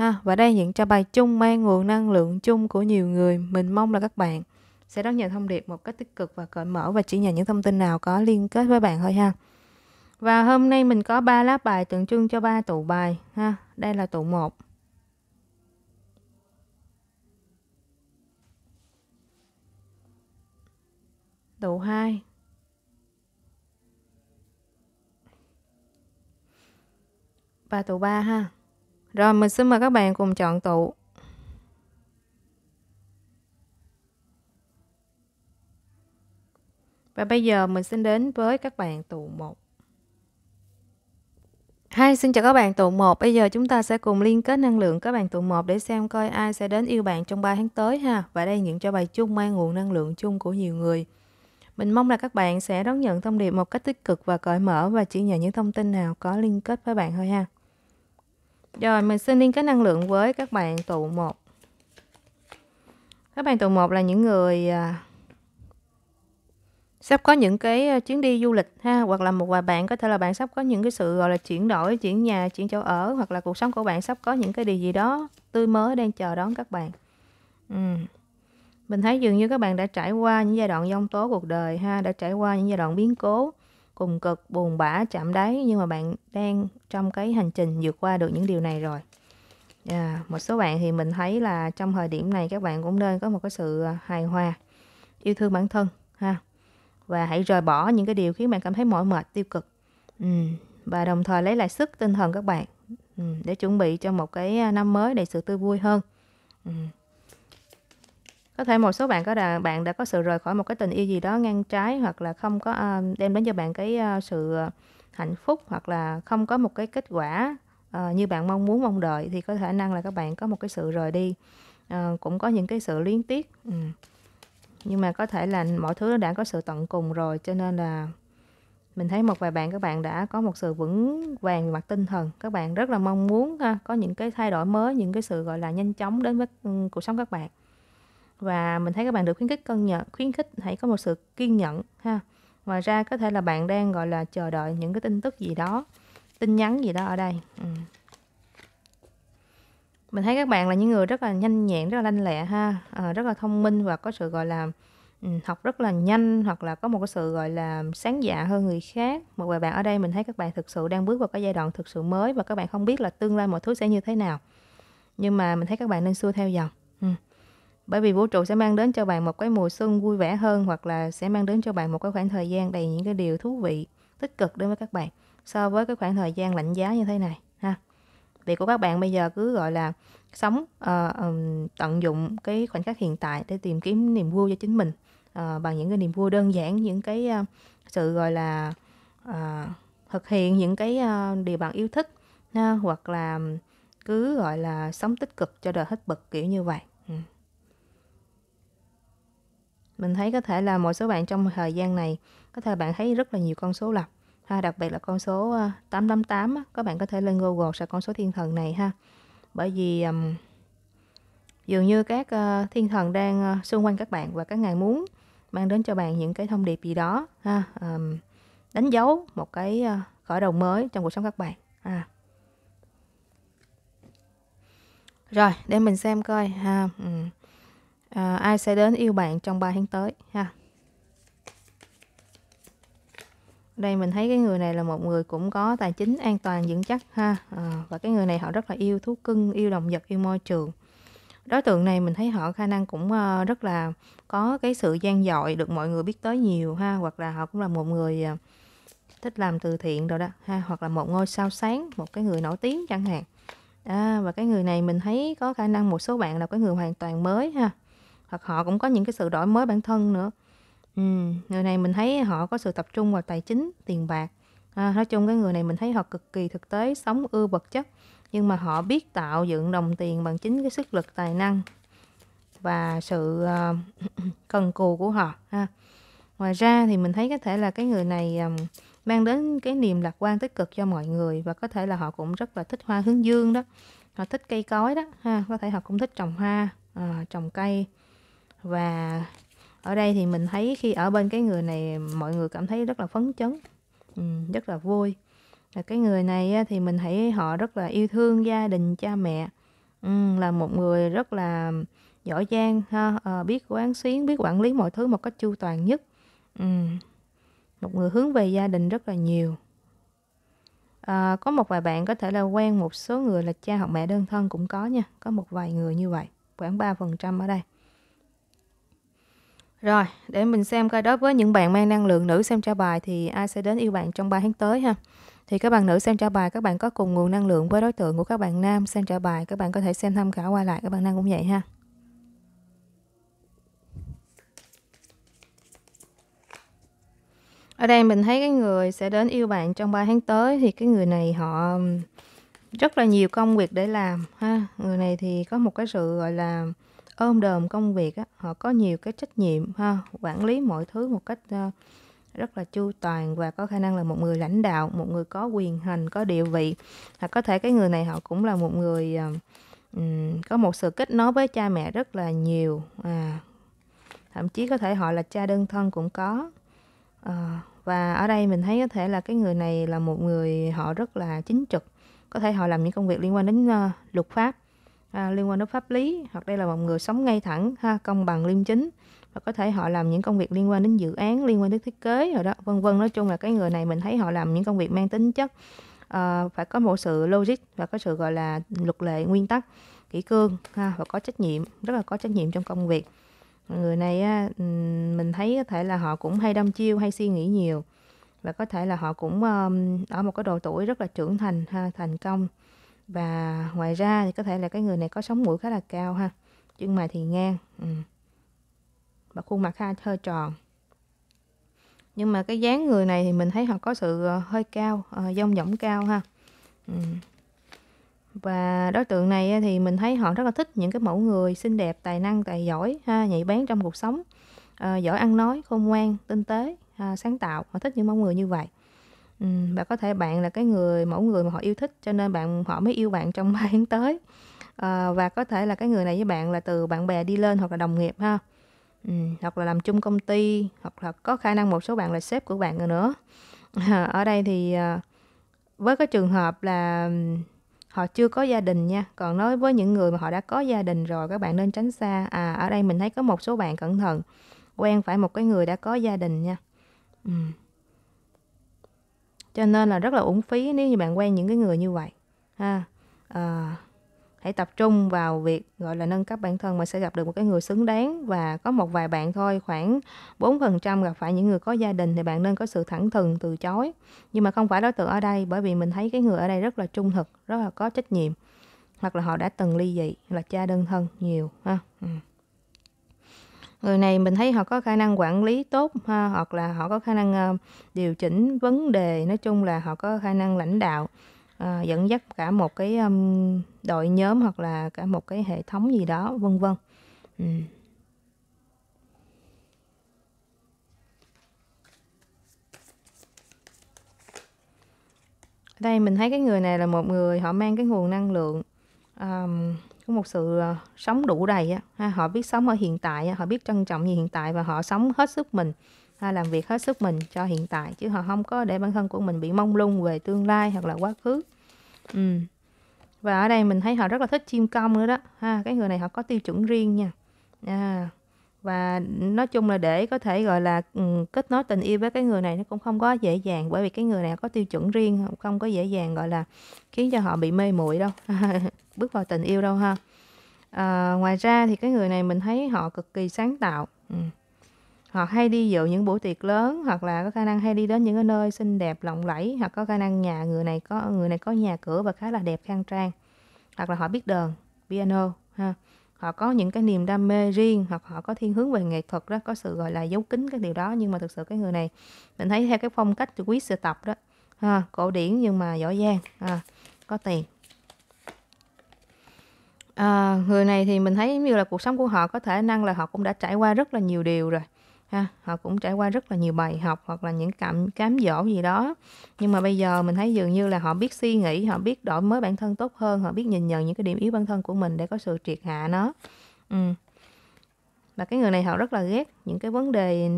ha và đây những cho bài chung mang nguồn năng lượng chung của nhiều người mình mong là các bạn sẽ đón nhận thông điệp một cách tích cực và cởi mở và chỉ nhận những thông tin nào có liên kết với bạn thôi ha và hôm nay mình có ba lá bài tượng trưng cho ba tụ bài ha đây là tụ 1 tụ 2 và tụ 3 ha rồi mình xin mời các bạn cùng chọn tụ. Và bây giờ mình xin đến với các bạn tụ 1. Hai, xin chào các bạn tụ 1. Bây giờ chúng ta sẽ cùng liên kết năng lượng các bạn tụ 1 để xem coi ai sẽ đến yêu bạn trong 3 tháng tới ha. Và đây những cho bài chung mang nguồn năng lượng chung của nhiều người. Mình mong là các bạn sẽ đón nhận thông điệp một cách tích cực và cởi mở và chỉ nhận những thông tin nào có liên kết với bạn thôi ha. Rồi mình xin liên kết năng lượng với các bạn tụ 1. Các bạn tụ 1 là những người à, sắp có những cái à, chuyến đi du lịch ha hoặc là một vài bạn có thể là bạn sắp có những cái sự gọi là chuyển đổi chuyển nhà chuyển chỗ ở hoặc là cuộc sống của bạn sắp có những cái điều gì đó tươi mới đang chờ đón các bạn ừ. mình thấy dường như các bạn đã trải qua những giai đoạn dông tố cuộc đời ha đã trải qua những giai đoạn biến cố cùng cực buồn bã chạm đáy nhưng mà bạn đang trong cái hành trình vượt qua được những điều này rồi yeah. À, một số bạn thì mình thấy là trong thời điểm này các bạn cũng nên có một cái sự à, hài hòa yêu thương bản thân ha và hãy rời bỏ những cái điều khiến bạn cảm thấy mỏi mệt tiêu cực ừ. và đồng thời lấy lại sức tinh thần các bạn ừ. để chuẩn bị cho một cái à, năm mới đầy sự tươi vui hơn ừ có thể một số bạn có đã, bạn đã có sự rời khỏi một cái tình yêu gì đó ngang trái hoặc là không có uh, đem đến cho bạn cái uh, sự ờ, hạnh phúc hoặc là không có một cái kết quả uh, như bạn mong muốn mong đợi thì có thể năng là các bạn có một cái sự rời đi uh, cũng có những cái sự liên tiếc ừ. nhưng mà có thể là mọi thứ đã có sự tận cùng rồi cho nên là mình thấy một vài bạn các bạn đã có một sự vững vàng về mặt tinh thần các bạn rất là mong muốn ha, có những cái thay đổi mới những cái sự gọi là nhanh chóng đến với ừ, cuộc sống các bạn và mình thấy các bạn được khuyến khích cân nhận khuyến khích hãy có một sự kiên nhẫn ha ngoài ra có thể là bạn đang gọi là chờ đợi những cái tin tức gì đó tin nhắn gì đó ở đây ừ. mình thấy các bạn là những người rất là nhanh nhẹn rất là lanh lẹ ha à, rất là thông minh và có sự gọi là ừ, học rất là nhanh hoặc là có một cái sự gọi là sáng dạ hơn người khác một vài bạn ở đây mình thấy các bạn thực sự đang bước vào cái giai đoạn thực sự mới và các bạn không biết là tương lai mọi thứ sẽ như thế nào nhưng mà mình thấy các bạn nên xuôi theo dòng ừ bởi vì vũ trụ sẽ mang đến cho bạn một cái mùa xuân vui vẻ hơn hoặc là sẽ mang đến cho bạn một cái khoảng thời gian đầy những cái điều thú vị tích cực đối với các bạn so với cái khoảng thời gian lạnh giá như thế này ha việc của các bạn bây giờ cứ gọi là sống uh, um, tận dụng cái khoảnh khắc hiện tại để tìm kiếm niềm vui cho chính mình uh, bằng những cái niềm vui đơn giản những cái uh, sự gọi là uh, thực hiện những cái uh, điều bạn yêu thích ha, hoặc là cứ gọi là sống tích cực cho đời hết bực kiểu như vậy mình thấy có thể là một số bạn trong thời gian này có thể bạn thấy rất là nhiều con số lặp ha đặc biệt là con số 888 ờ, các bạn có thể lên Google sẽ con số thiên thần này ha bởi vì um, dường như các uh, thiên thần đang uh, xung quanh các bạn và các ngài muốn mang đến cho bạn những cái thông điệp gì đó ha um, đánh dấu một cái uh, khởi đầu mới trong cuộc sống các bạn ha rồi để mình xem coi ha um à, ai sẽ đến yêu bạn trong 3 tháng tới ha đây mình thấy cái người này là một người cũng có tài chính an toàn vững chắc ha à, và cái người này họ rất là yêu thú cưng yêu động vật yêu môi trường đối tượng này mình thấy họ khả năng cũng ờ, rất là có cái sự gian dội được mọi người biết tới nhiều ha hoặc là họ cũng là một người ờ, thích làm từ thiện rồi đó ha hoặc là một ngôi sao sáng một cái người nổi tiếng chẳng hạn à, và cái người này mình thấy có khả năng một số bạn là cái người hoàn toàn mới ha hoặc họ cũng có những cái sự đổi mới bản thân nữa ừ, người này mình thấy họ có sự tập trung vào tài chính tiền bạc à, nói chung cái người này mình thấy họ cực kỳ thực tế sống ưa vật chất nhưng mà họ biết tạo dựng đồng tiền bằng chính cái sức lực tài năng và sự uh, cần cù của họ ha ngoài ra thì mình thấy có thể là cái người này um, mang đến cái niềm lạc quan tích cực cho mọi người và có thể là họ cũng rất là thích hoa hướng dương đó họ thích cây cối đó ha có thể họ cũng thích trồng hoa à, trồng cây và ở đây thì mình thấy khi ở bên cái người này mọi người cảm thấy rất là phấn chấn ừ, rất là vui là cái người này thì mình thấy họ rất là yêu thương gia đình cha mẹ ừ, là một người rất là giỏi giang ha à, biết quán xuyến biết quản lý mọi thứ một cách chu toàn nhất ừ. một người hướng về gia đình rất là nhiều à, có một vài bạn có thể là quen một số người là cha hoặc mẹ đơn thân cũng có nha có một vài người như vậy khoảng 3% ở đây rồi, để mình xem coi đối với những bạn mang năng lượng nữ xem trả bài thì ai sẽ đến yêu bạn trong 3 tháng tới ha. Thì các bạn nữ xem trả bài các bạn có cùng nguồn năng lượng với đối tượng của các bạn nam xem trả bài các bạn có thể xem tham khảo qua lại các bạn nam cũng vậy ha. Ở đây mình thấy cái người sẽ đến yêu bạn trong 3 tháng tới thì cái người này họ rất là nhiều công việc để làm ha. Người này thì có một cái sự gọi là ôm đờm công việc á, họ có nhiều cái trách nhiệm ha quản lý mọi thứ một cách uh, rất là chu toàn và có khả năng là một người lãnh đạo một người có quyền hành có địa vị hoặc có thể cái người này họ cũng là một người um, có một sự kết nối với cha mẹ rất là nhiều à, thậm chí có thể họ là cha đơn thân cũng có à, và ở đây mình thấy có thể là cái người này là một người họ rất là chính trực có thể họ làm những công việc liên quan đến uh, luật pháp à, liên quan đến pháp lý hoặc đây là một người sống ngay thẳng ha công bằng liêm chính và có thể họ làm những công việc liên quan đến dự án liên quan đến thiết kế rồi đó vân vân nói chung là cái người này mình thấy họ làm những công việc mang tính chất uh, phải có một sự logic và có sự gọi là luật lệ nguyên tắc kỹ cương ha và có trách nhiệm rất là có trách nhiệm trong công việc người này uh, mình thấy có thể là họ cũng hay đâm chiêu hay suy nghĩ nhiều và có thể là họ cũng um, ở một cái độ tuổi rất là trưởng thành ha thành công và ngoài ra thì có thể là cái người này có sống mũi khá là cao ha chân mày thì ngang ừ. và khuôn mặt khá hơi tròn nhưng mà cái dáng người này thì mình thấy họ có sự ờ, hơi cao ờ, dông dỏng cao ha ừ. và đối tượng này thì mình thấy họ rất là thích những cái mẫu người xinh đẹp tài năng tài giỏi ha nhạy bén trong cuộc sống à, giỏi ăn nói khôn ngoan tinh tế à, sáng tạo họ thích những mẫu người như vậy Ừm, và có thể bạn là cái người mẫu người mà họ yêu thích cho nên bạn họ mới yêu bạn trong 3 tháng tới. Ờ, và có thể là cái người này với bạn là từ bạn bè đi lên hoặc là đồng nghiệp ha. Ừm, hoặc là làm chung công ty, hoặc là có khả năng một số bạn là sếp của bạn rồi nữa. Ở đây thì, ờ, với cái trường hợp là, họ chưa có gia đình nha, còn nói với những người mà họ đã có gia đình rồi, các bạn nên tránh xa. À, ở đây mình thấy có một số bạn cẩn thận, quen phải một cái người đã có gia đình nha. Ừm cho nên là rất là uổng phí nếu như bạn quen những cái người như vậy ha à, hãy tập trung vào việc gọi là nâng cấp bản thân mà sẽ gặp được một cái người xứng đáng và có một vài bạn thôi khoảng 4% gặp phải những người có gia đình thì bạn nên có sự thẳng thừng từ chối nhưng mà không phải đối tượng ở đây bởi vì mình thấy cái người ở đây rất là trung thực rất là có trách nhiệm hoặc là họ đã từng ly dị là cha đơn thân nhiều ha ừ người này mình thấy họ có khả năng quản lý tốt ha, hoặc là họ có khả năng uh, điều chỉnh vấn đề nói chung là họ có khả năng lãnh đạo uh, dẫn dắt cả một cái um, đội nhóm hoặc là cả một cái hệ thống gì đó vân vân ừ. đây mình thấy cái người này là một người họ mang cái nguồn năng lượng um, có một sự ờ, sống đủ đầy ha. họ biết sống ở hiện tại họ biết trân trọng gì hiện tại và họ sống hết sức mình ha. làm việc hết sức mình cho hiện tại chứ họ không có để bản thân của mình bị mong lung về tương lai hoặc là quá khứ ừ. và ở đây mình thấy họ rất là thích chim công nữa đó ha cái người này họ có tiêu chuẩn riêng nha à, và nói chung là để có thể gọi là ừ, kết nối tình yêu với cái người này nó cũng không có dễ dàng bởi vì cái người này có tiêu chuẩn riêng không có dễ dàng gọi là khiến cho họ bị mê muội đâu bước vào tình yêu đâu ha à, ngoài ra thì cái người này mình thấy họ cực kỳ sáng tạo ừ. họ hay đi dự những buổi tiệc lớn hoặc là có khả năng hay đi đến những cái nơi xinh đẹp lộng lẫy hoặc có khả năng nhà người này có người này có nhà cửa và khá là đẹp khang trang hoặc là họ biết đờn piano ha họ có những cái niềm đam mê riêng hoặc họ có thiên hướng về nghệ thuật đó có sự gọi là giấu kín cái điều đó nhưng mà thực sự cái người này mình thấy theo cái phong cách quý sơ tập đó ha, cổ điển nhưng mà giỏi giang ha, có tiền à, người này thì mình thấy như là cuộc sống của họ có thể năng là họ cũng đã trải qua rất là nhiều điều rồi ha họ cũng trải qua rất là nhiều bài học hoặc là những cảm cám dỗ gì đó nhưng mà bây giờ mình thấy dường như là họ biết suy nghĩ họ biết đổi mới bản thân tốt hơn họ biết nhìn nhận những cái điểm yếu bản thân của mình để có sự triệt hạ nó ừ. và cái người này họ rất là ghét những cái vấn đề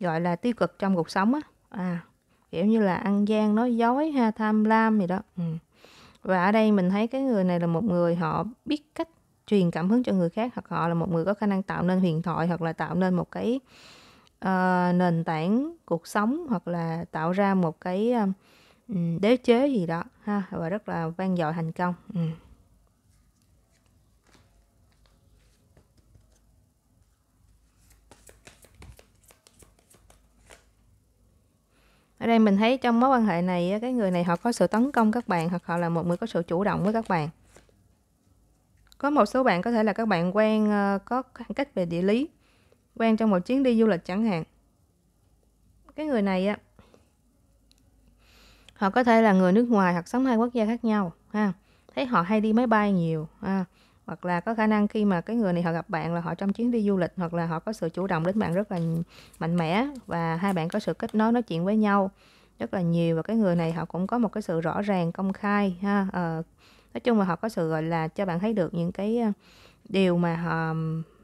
gọi là tiêu cực trong cuộc sống á à kiểu như là ăn gian nói dối ha tham lam gì đó ừ. và ở đây mình thấy cái người này là một người họ biết cách truyền cảm hứng cho người khác hoặc họ là một người có khả năng tạo nên huyền thoại hoặc là tạo nên một cái uh, nền tảng cuộc sống hoặc là tạo ra một cái um, đế chế gì đó ha và rất là vang dội thành công ừ. ở đây mình thấy trong mối quan hệ này cái người này họ có sự tấn công các bạn hoặc họ là một người có sự chủ động với các bạn có một số bạn có thể là các bạn quen ờ, có khoảng cách về địa lý quen trong một chuyến đi du lịch chẳng hạn cái người này á họ có thể là người nước ngoài hoặc sống hai quốc gia khác nhau ha thấy họ hay đi máy bay nhiều ha hoặc là có khả năng khi mà cái người này họ gặp bạn là họ trong chuyến đi du lịch hoặc là họ có sự chủ động đến bạn rất là mạnh mẽ và hai bạn có sự kết nối nói chuyện với nhau rất là nhiều và cái người này họ cũng có một cái sự rõ ràng công khai ha à, nói chung là họ có sự gọi là cho bạn thấy được những cái ờ, điều mà họ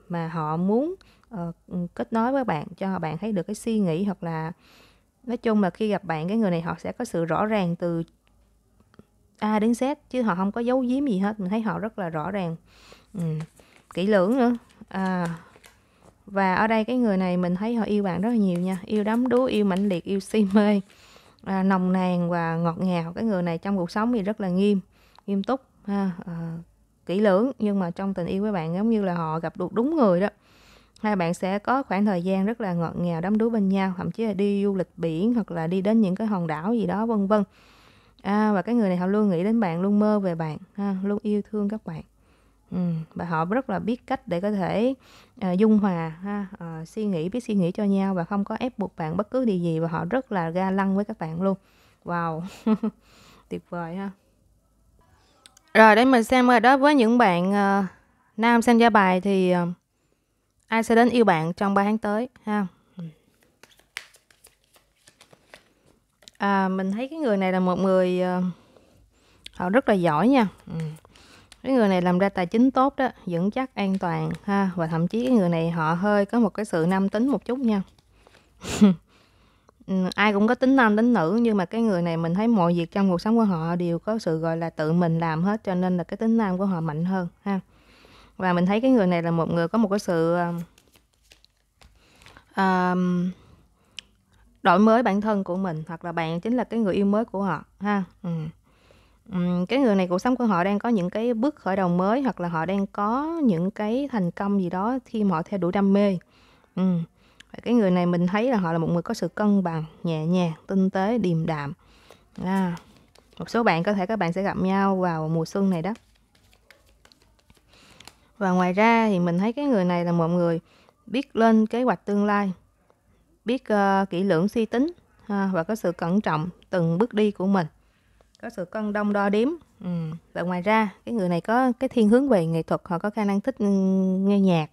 mà họ muốn Ờ, ừ, kết nối với bạn cho bạn thấy được cái suy nghĩ hoặc là nói chung là khi gặp bạn cái người này họ sẽ có sự rõ ràng từ A đến Z chứ họ không có giấu giếm gì hết mình thấy họ rất là rõ ràng ừ. kỹ lưỡng nữa à, và ở đây cái người này mình thấy họ yêu bạn rất là nhiều nha yêu đắm đuối yêu mãnh liệt yêu si mê à, nồng nàn và ngọt ngào cái người này trong cuộc sống thì rất là nghiêm nghiêm túc ha à, kỹ lưỡng nhưng mà trong tình yêu với bạn giống như là họ gặp được đúng người đó hai bạn sẽ có khoảng thời gian rất là ngọt ngào đắm đuối bên nhau thậm chí là đi du lịch biển hoặc là đi đến những cái hòn đảo gì đó vân vân à, và cái người này họ luôn nghĩ đến bạn luôn mơ về bạn ha, luôn yêu thương các bạn ừ, và họ rất là biết cách để có thể à, dung hòa ha, à, suy nghĩ biết suy nghĩ cho nhau và không có ép buộc bạn bất cứ điều gì và họ rất là ga lăng với các bạn luôn wow tuyệt vời ha rồi để mình xem rồi đó với những bạn uh, nam xem gia bài thì uh, ai sẽ đến yêu bạn trong 3 tháng tới ha à, mình thấy cái người này là một người ờ, họ rất là giỏi nha ừ. cái người này làm ra tài chính tốt đó vững chắc an toàn ha và thậm chí cái người này họ hơi có một cái sự nam tính một chút nha ừ, ai cũng có tính nam tính nữ nhưng mà cái người này mình thấy mọi việc trong cuộc sống của họ đều có sự gọi là tự mình làm hết cho nên là cái tính nam của họ mạnh hơn ha và mình thấy cái người này là một người có một cái sự um, um, đổi mới bản thân của mình hoặc là bạn chính là cái người yêu mới của họ ha ừ. ừ. cái người này cuộc sống của họ đang có những cái bước khởi đầu mới hoặc là họ đang có những cái thành công gì đó khi mà họ theo đuổi đam mê ừ. cái người này mình thấy là họ là một người có sự cân bằng nhẹ nhàng tinh tế điềm đạm à, một số bạn có thể các bạn sẽ gặp nhau vào mùa xuân này đó và ngoài ra thì mình thấy cái người này là một người biết lên kế hoạch tương lai biết uh, kỹ lưỡng suy tính ha, ờ, và có sự cẩn trọng từng bước đi của mình có sự cân đông đo đếm ừ. và ngoài ra cái người này có cái thiên hướng về nghệ thuật họ có khả năng thích nghe nhạc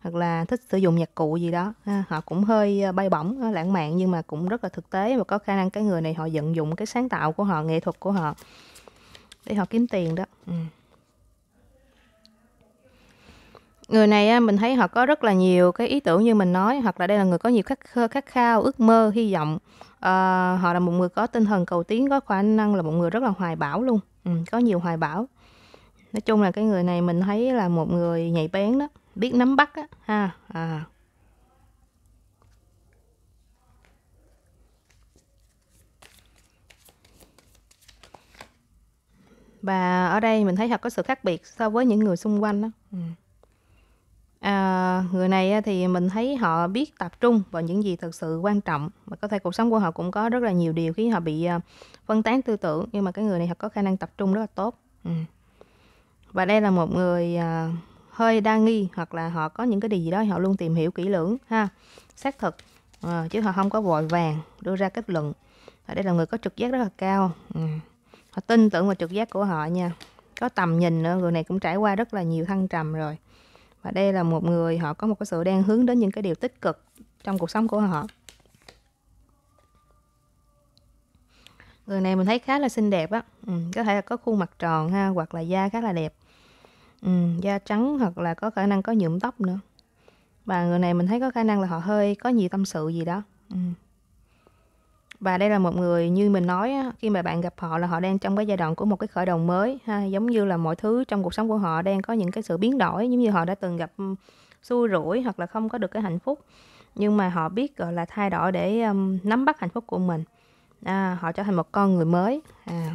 hoặc là thích sử dụng nhạc cụ gì đó ha. họ cũng hơi ờ, bay bổng lãng mạn nhưng mà cũng rất là thực tế và có khả năng cái người này họ vận dụng cái sáng tạo của họ nghệ thuật của họ để họ kiếm tiền đó ừ. Người này mình thấy họ có rất là nhiều cái ý tưởng như mình nói, hoặc là đây là người có nhiều khát khơ, khát khao, ước mơ, hy vọng. Ờ, họ là một người có tinh thần cầu tiến, có khả năng là một người rất là hoài bão luôn. Ừ, có nhiều hoài bão. Nói chung là cái người này mình thấy là một người nhạy bén đó, biết nắm bắt á ha. À. Và ở đây mình thấy họ có sự khác biệt so với những người xung quanh đó. Ừ. À, người này thì mình thấy họ biết tập trung vào những gì thực sự quan trọng và có thể cuộc sống của họ cũng có rất là nhiều điều khiến họ bị, à, phân tán tư tưởng, nhưng mà cái người này họ có khả năng tập trung rất là tốt. Ừm. Và đây là một người, à, hơi đa nghi hoặc là họ có những cái điều gì đó họ luôn tìm hiểu kỹ lưỡng ha, xác thực, ờ, chứ họ không có vội vàng đưa ra kết luận. Và đây là người có trực giác rất là cao, ừm, họ tin tưởng vào trực giác của họ nha, có tầm nhìn nữa, người này cũng trải qua rất là nhiều thăng trầm rồi và đây là một người họ có một cái sự đang hướng đến những cái điều tích cực trong cuộc sống của họ người này mình thấy khá là xinh đẹp á ừ, có thể là có khuôn mặt tròn ha hoặc là da khá là đẹp ừ, da trắng hoặc là có khả năng có nhuộm tóc nữa và người này mình thấy có khả năng là họ hơi có nhiều tâm sự gì đó ừ và đây là một người như mình nói khi mà bạn gặp họ là họ đang trong cái giai đoạn của một cái khởi đầu mới ha giống như là mọi thứ trong cuộc sống của họ đang có những cái sự biến đổi giống như họ đã từng gặp xui rủi hoặc là không có được cái hạnh phúc nhưng mà họ biết gọi là thay đổi để um, nắm bắt hạnh phúc của mình à, họ trở thành một con người mới à.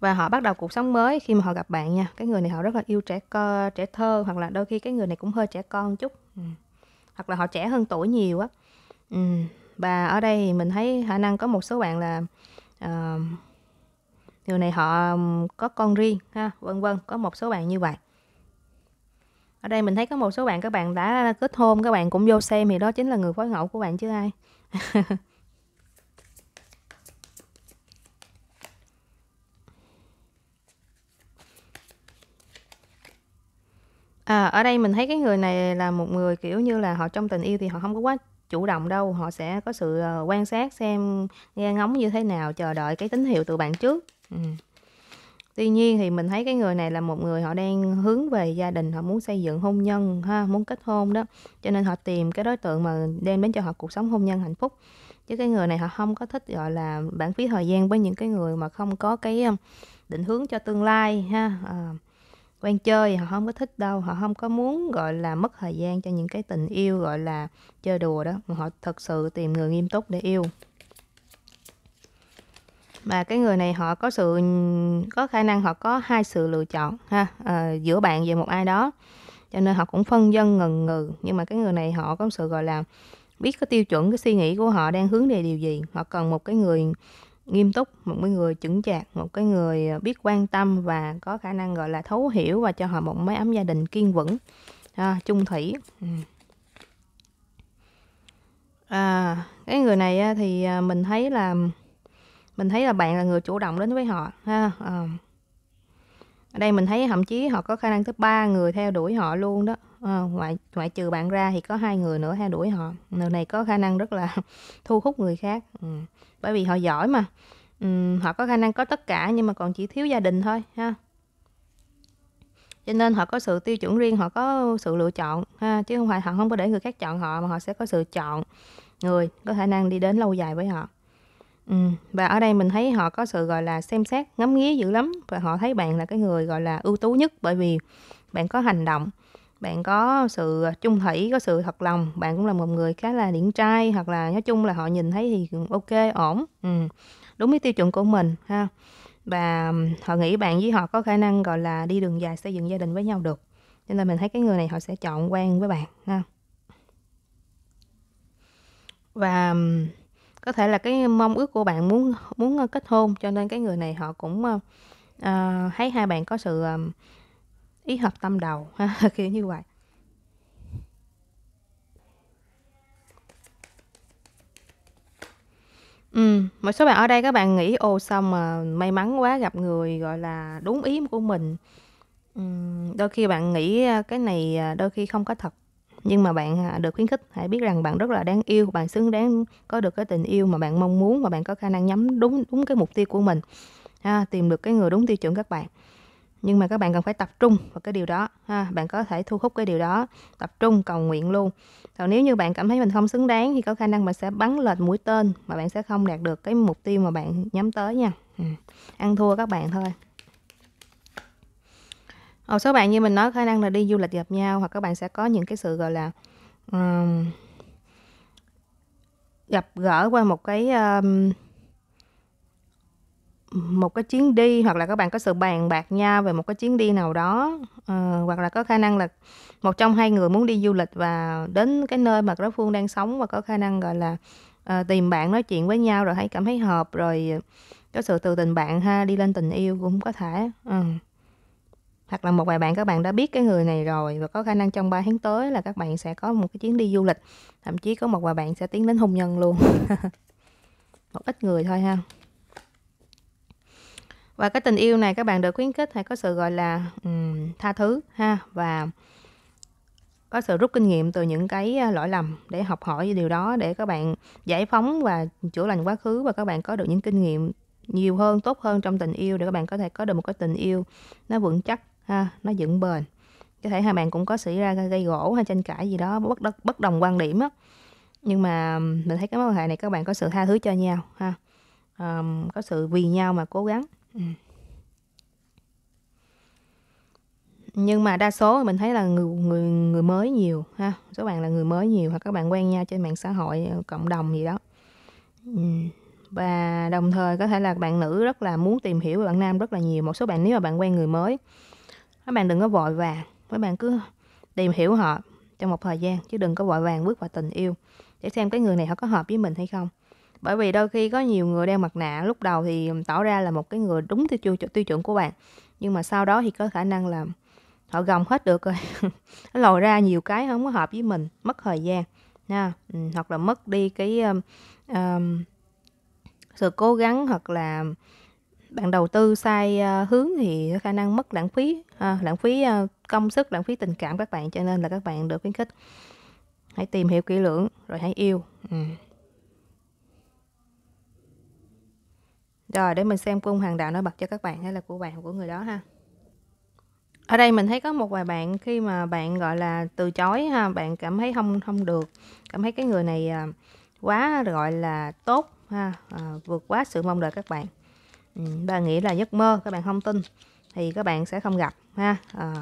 và họ bắt đầu cuộc sống mới khi mà họ gặp bạn nha cái người này họ rất là yêu trẻ co trẻ thơ hoặc là đôi khi cái người này cũng hơi trẻ con chút ừ. hoặc là họ trẻ hơn tuổi nhiều á ừ và ở đây thì mình thấy khả năng có một số bạn là ờ, uh, người này họ có con riêng ha vân vân có một số bạn như vậy ở đây mình thấy có một số bạn các bạn đã kết hôn các bạn cũng vô xem thì đó chính là người phối ngẫu của bạn chứ ai à, ở đây mình thấy cái người này là một người kiểu như là họ trong tình yêu thì họ không có quá chủ động đâu họ sẽ có sự ờ, quan sát xem nghe ngóng như thế nào chờ đợi cái tín hiệu từ bạn trước ừ. tuy nhiên thì mình thấy cái người này là một người họ đang hướng về gia đình họ muốn xây dựng hôn nhân ha muốn kết hôn đó cho nên họ tìm cái đối tượng mà đem đến cho họ cuộc sống hôn nhân hạnh phúc chứ cái người này họ không có thích gọi là lãng phí thời gian với những cái người mà không có cái định hướng cho tương lai ha à, quen chơi họ không có thích đâu họ không có muốn gọi là mất thời gian cho những cái tình yêu gọi là chơi đùa đó mà họ thật sự tìm người nghiêm túc để yêu mà cái người này họ có sự có khả năng họ có hai sự lựa chọn ha à, giữa bạn và một ai đó cho nên họ cũng phân dân ngần ngừ nhưng mà cái người này họ có sự gọi là biết cái tiêu chuẩn cái suy nghĩ của họ đang hướng về điều gì họ cần một cái người nghiêm túc một cái người chững chạc một cái người à, biết quan tâm và có khả năng gọi là thấu hiểu và cho họ một mái ấm gia đình kiên vững à, chung thủy ừ. à, cái người này thì à, mình thấy là mình thấy là bạn là người chủ động đến với họ ha à, ở đây mình thấy thậm chí họ có khả năng tới ba người theo đuổi họ luôn đó à, ngoại ngoại trừ bạn ra thì có hai người nữa theo đuổi họ người này có khả năng rất là thu hút người khác ừ. bởi vì họ giỏi mà ừ, họ có khả năng có tất cả nhưng mà còn chỉ thiếu gia đình thôi ha cho nên họ có sự tiêu chuẩn riêng họ có sự lựa chọn ha chứ không phải họ không có để người khác chọn họ mà họ sẽ có sự chọn người có khả năng đi đến lâu dài với họ Ừm, và ở đây mình thấy họ có sự, gọi là, xem xét, ngắm nghía dữ lắm và họ thấy bạn là cái người, gọi là, ưu tú nhất bởi vì bạn có hành động, bạn có sự trung thủy, có sự thật lòng, bạn cũng là một người khá là điển trai hoặc là nói chung là họ nhìn thấy thì, ok ổn, ừm, đúng với tiêu chuẩn của mình ha. Và họ nghĩ bạn với họ có khả năng, gọi là, đi đường dài xây dựng gia đình với nhau được, cho nên mình thấy cái người này họ sẽ chọn quen với bạn ha. Và có thể là cái mong ước của bạn muốn muốn ờ, kết hôn cho nên cái người này họ cũng uh, thấy hai bạn có sự um, ý hợp tâm đầu ha kiểu như vậy Ừ, một số bạn ở đây các bạn nghĩ ô sao mà may mắn quá gặp người gọi là đúng ý của mình. Ừ, đôi khi bạn nghĩ cái này đôi khi không có thật nhưng mà bạn à, được khuyến khích hãy biết rằng bạn rất là đáng yêu bạn xứng đáng có được cái tình yêu mà bạn mong muốn và bạn có khả năng nhắm đúng đúng cái mục tiêu của mình ha, tìm được cái người đúng tiêu chuẩn các bạn nhưng mà các bạn cần phải tập trung vào cái điều đó ha bạn có thể thu hút cái điều đó tập trung cầu nguyện luôn còn nếu như bạn cảm thấy mình không xứng đáng thì có khả năng bạn sẽ bắn lệch mũi tên mà bạn sẽ không đạt được cái mục tiêu mà bạn nhắm tới nha ừ. ăn thua các bạn thôi một ờ, số bạn như mình nói khả năng là đi du lịch gặp nhau hoặc các bạn sẽ có những cái sự gọi là um, gặp gỡ qua một cái um, một cái chuyến đi hoặc là các bạn có sự bàn bạc nhau về một cái chuyến đi nào đó uh, hoặc là có khả năng là một trong hai người muốn đi du lịch và đến cái nơi mà đối phương đang sống và có khả năng gọi là uh, tìm bạn nói chuyện với nhau rồi hay cảm thấy hợp rồi có sự từ tình bạn ha đi lên tình yêu cũng có thể uh hoặc là một vài bạn các bạn đã biết cái người này rồi và có khả năng trong 3 tháng tới là các bạn sẽ có một cái chuyến đi du lịch thậm chí có một vài bạn sẽ tiến đến hôn nhân luôn một ít người thôi ha và cái tình yêu này các bạn được khuyến khích hay có sự gọi là um, tha thứ ha và có sự rút kinh nghiệm từ những cái à, lỗi lầm để học hỏi về điều đó để các bạn giải phóng và chữa lành quá khứ và các bạn có được những kinh nghiệm nhiều hơn tốt hơn trong tình yêu để các bạn có thể có được một cái tình yêu nó vững chắc ha, nó vững bền có thể hai bạn cũng có xảy ra gây gỗ hay tranh cãi gì đó bất bất, bất đồng quan điểm á nhưng mà mình thấy cái mối quan hệ này các bạn có sự tha thứ cho nhau ha um, có sự vì nhau mà cố gắng nhưng mà đa số mình thấy là người người người mới nhiều ha số bạn là người mới nhiều hoặc các bạn quen nhau trên mạng xã hội ờ, cộng đồng gì đó và đồng thời có thể là bạn nữ rất là muốn tìm hiểu về bạn nam rất là nhiều một số bạn nếu mà bạn quen người mới các bạn đừng có vội vàng các bạn cứ tìm hiểu họ trong một thời gian chứ đừng có vội vàng bước vào tình yêu để xem cái người này họ có hợp với mình hay không bởi vì đôi khi có nhiều người đeo mặt nạ lúc đầu thì tỏ ra là một cái người đúng tiêu chuẩn tiêu chuẩn của bạn nhưng mà sau đó thì có khả năng là họ gồng hết được rồi nó lòi ra nhiều cái không có hợp với mình mất thời gian ha ừ, hoặc là mất đi cái um, sự cố gắng hoặc là bạn đầu tư sai ờ, hướng thì khả năng mất lãng phí à, lãng phí ờ, công sức lãng phí tình cảm các bạn cho nên là các bạn được khuyến khích hãy tìm hiểu kỹ lưỡng rồi hãy yêu ừ. rồi để mình xem cung hoàng đạo nó bật cho các bạn hay là của bạn của người đó ha ở đây mình thấy có một vài bạn khi mà bạn gọi là từ chối ha bạn cảm thấy không không được cảm thấy cái người này quá gọi là tốt ha à, vượt quá sự mong đợi các bạn ừ, nghĩ là giấc mơ các bạn không tin thì các bạn sẽ không gặp ha à,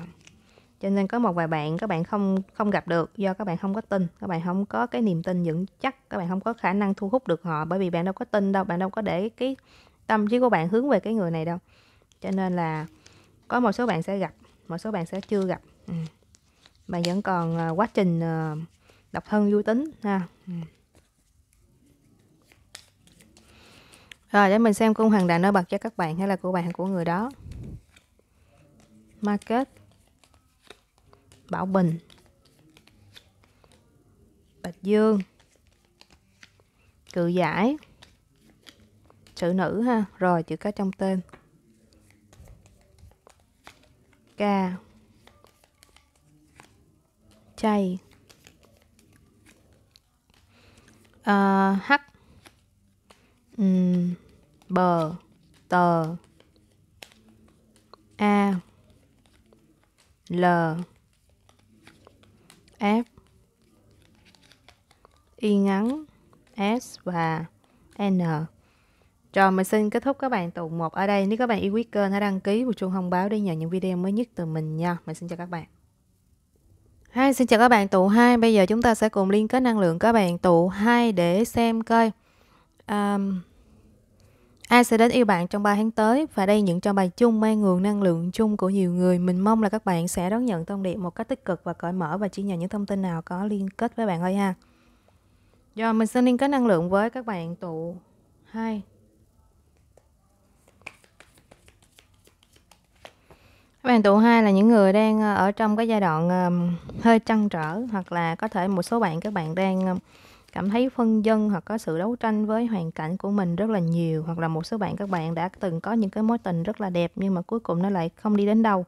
cho nên có một vài bạn các bạn không không gặp được do các bạn không có tin các bạn không có cái niềm tin vững chắc các bạn không có khả năng thu hút được họ bởi vì bạn đâu có tin đâu bạn đâu có để cái tâm trí của bạn hướng về cái người này đâu cho nên là có một số bạn sẽ gặp một số bạn sẽ chưa gặp ừ. mà vẫn còn ờ, quá trình ờ, độc thân vui tính ha ừ. Rồi để mình xem cung hoàng đạo nổi bật cho các bạn hay là của bạn của người đó. Market. Bảo Bình. Bạch Dương. Cự giải. Chữ nữ ha, rồi chữ có trong tên. Ca. Chay. À, ờ, hắc. Ừm. B, T, a l f y ngắn s và n rồi mình xin kết thúc các bạn tụ một ở đây nếu các bạn yêu quý kênh hãy đăng ký và chuông thông báo để nhận những video mới nhất từ mình nha mình xin chào các bạn Hai, xin chào các bạn tụ hai. Bây giờ chúng ta sẽ cùng liên kết năng lượng các bạn tụ hai để xem coi um, Ai sẽ đến yêu bạn trong 3 tháng tới và đây những trong bài chung mang nguồn năng lượng chung của nhiều người. Mình mong là các bạn sẽ đón nhận thông điệp một cách tích cực và cởi mở và chỉ nhận những thông tin nào có liên kết với bạn thôi ha. Rồi mình xin liên kết năng lượng với các bạn tụ 2. Các bạn tụ 2 là những người đang ờ, ở trong cái giai đoạn ờ, hơi trăn trở hoặc là có thể một số bạn các bạn đang ờ, cảm thấy phân dân hoặc có sự đấu tranh với hoàn cảnh của mình rất là nhiều hoặc là một số bạn các bạn đã từng có những cái mối tình rất là đẹp nhưng mà cuối cùng nó lại không đi đến đâu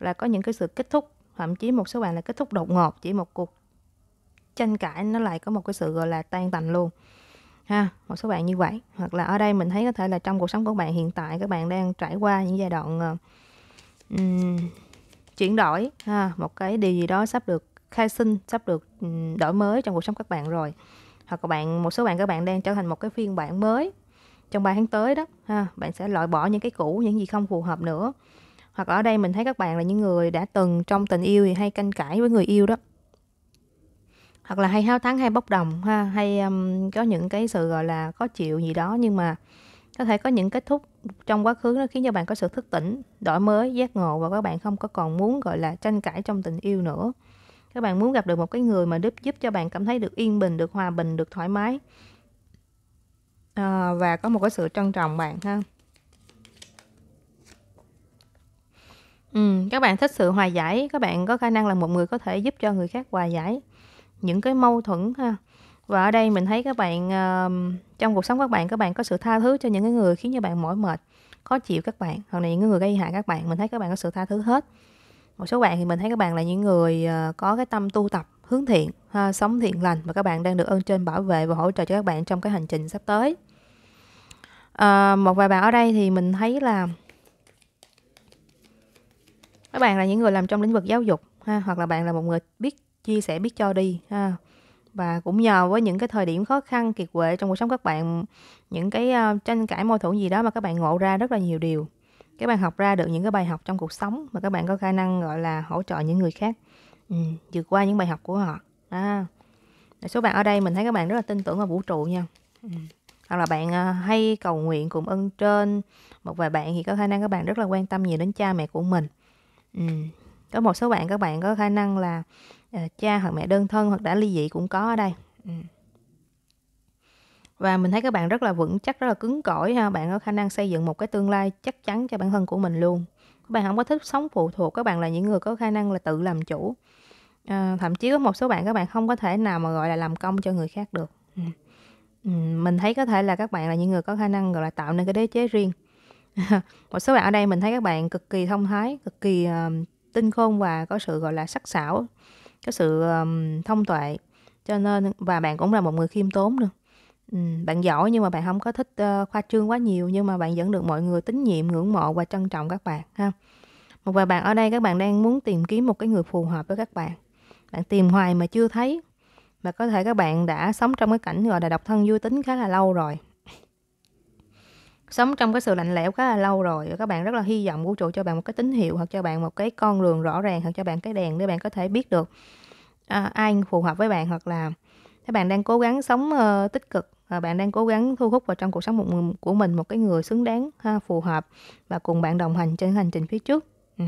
là có những cái sự kết thúc thậm chí một số bạn là kết thúc đột ngột chỉ một cuộc tranh cãi nó lại có một cái sự gọi là tan tành luôn ha một số bạn như vậy hoặc là ở đây mình thấy có thể là trong cuộc sống của bạn hiện tại các bạn đang trải qua những giai đoạn um, chuyển đổi ha một cái điều gì đó sắp được khai sinh sắp được ừ, đổi mới trong cuộc sống các bạn rồi hoặc các bạn một số bạn các bạn đang trở thành một cái phiên bản mới trong 3 tháng tới đó ha bạn sẽ loại bỏ những cái cũ những gì không phù hợp nữa hoặc ở đây mình thấy các bạn là những người đã từng trong tình yêu thì hay canh cãi với người yêu đó hoặc là hay háo thắng hay bốc đồng ha hay um, có những cái sự gọi là có chịu gì đó nhưng mà có thể có những kết thúc trong quá khứ nó khiến cho bạn có sự thức tỉnh đổi mới giác ngộ và các bạn không có còn muốn gọi là tranh cãi trong tình yêu nữa các bạn muốn gặp được một cái người mà giúp giúp cho bạn cảm thấy được yên bình được hòa bình được thoải mái à, và có một cái sự trân trọng bạn ha ừ, các bạn thích sự hòa giải các bạn có khả năng là một người có thể giúp cho người khác hòa giải những cái mâu thuẫn ha và ở đây mình thấy các bạn uh, trong cuộc sống các bạn các bạn có sự tha thứ cho những cái người khiến cho bạn mỏi mệt khó chịu các bạn hoặc là những người gây hại các bạn mình thấy các bạn có sự tha thứ hết một số bạn thì mình thấy các bạn là những người ờ, có cái tâm tu tập hướng thiện ha, sống thiện lành và các bạn đang được ơn trên bảo vệ và hỗ trợ cho các bạn trong cái hành trình sắp tới à, một vài bạn ở đây thì mình thấy là các bạn là những người làm trong lĩnh vực giáo dục ha hoặc là bạn là một người biết chia sẻ biết cho đi ha và cũng nhờ với những cái thời điểm khó khăn kiệt quệ trong cuộc sống các bạn những cái uh, tranh cãi mâu thuẫn gì đó mà các bạn ngộ ra rất là nhiều điều các bạn học ra được những cái bài học trong cuộc sống mà các bạn có khả năng gọi là hỗ trợ những người khác ừ, vượt qua những bài học của họ à, số bạn ở đây mình thấy các bạn rất là tin tưởng vào vũ trụ nha ừ. hoặc là bạn à, hay cầu nguyện cùng ân trên một vài bạn thì có khả năng các bạn rất là quan tâm nhiều đến cha mẹ của mình ừ. có một số bạn các bạn có khả năng là à, cha hoặc mẹ đơn thân hoặc đã ly dị cũng có ở đây ừ và mình thấy các bạn rất là vững chắc rất là cứng cỏi ha bạn có khả năng xây dựng một cái tương lai chắc chắn cho bản thân của mình luôn các bạn không có thích sống phụ thuộc các bạn là những người có khả năng là tự làm chủ à, thậm chí có một số bạn các bạn không có thể nào mà gọi là làm công cho người khác được ừ. ừ mình thấy có thể là các bạn là những người có khả năng gọi là tạo nên cái đế chế riêng một số bạn ở đây mình thấy các bạn cực kỳ thông thái cực kỳ uh, tinh khôn và có sự gọi là sắc sảo có sự um, thông tuệ cho nên và bạn cũng là một người khiêm tốn nữa bạn giỏi nhưng mà bạn không có thích, ơ, ờ, khoa trương quá nhiều, nhưng mà bạn vẫn được mọi người tín nhiệm, ngưỡng mộ và trân trọng các bạn ha. Một vài bạn ở đây các bạn đang muốn tìm kiếm một cái người phù hợp với các bạn, bạn tìm hoài mà chưa thấy, và có thể các bạn đã sống trong cái cảnh, gọi là, độc thân vui tính khá là lâu rồi. Sống trong cái sự lạnh lẽo khá là lâu rồi, và các bạn rất là hy vọng vũ trụ cho bạn một cái tín hiệu, hoặc cho bạn một cái con đường rõ ràng, hoặc cho bạn cái đèn để bạn có thể biết được, à, ai phù hợp với bạn, hoặc là các bạn đang cố gắng sống, ơ, ờ, tích cực và bạn đang cố gắng thu hút vào trong cuộc sống một người, của mình một cái người xứng đáng ha, phù hợp và cùng bạn đồng hành trên hành trình phía trước ừ.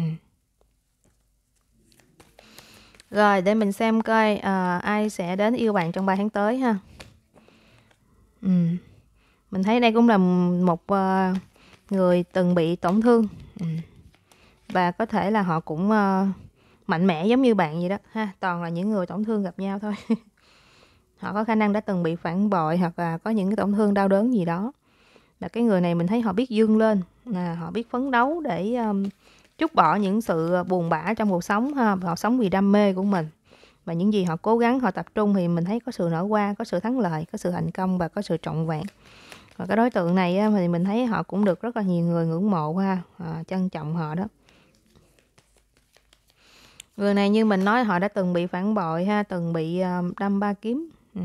rồi để mình xem coi à, ai sẽ đến yêu bạn trong 3 tháng tới ha ừ. mình thấy đây cũng là một uh, người từng bị tổn thương ừ. và có thể là họ cũng uh, mạnh mẽ giống như bạn vậy đó ha toàn là những người tổn thương gặp nhau thôi họ có khả năng đã từng bị phản bội hoặc là có những cái tổn thương đau đớn gì đó là cái người này mình thấy họ biết dương lên là họ biết phấn đấu để um, chút bỏ những sự buồn bã trong cuộc sống ha họ sống vì đam mê của mình và những gì họ cố gắng họ tập trung thì mình thấy có sự nở qua có sự thắng lợi có sự thành công và có sự trọn vẹn và cái đối tượng này thì mình thấy họ cũng được rất là nhiều người ngưỡng mộ ha à, trân trọng họ đó người này như mình nói họ đã từng bị phản bội ha từng bị um, đâm ba kiếm Ừ.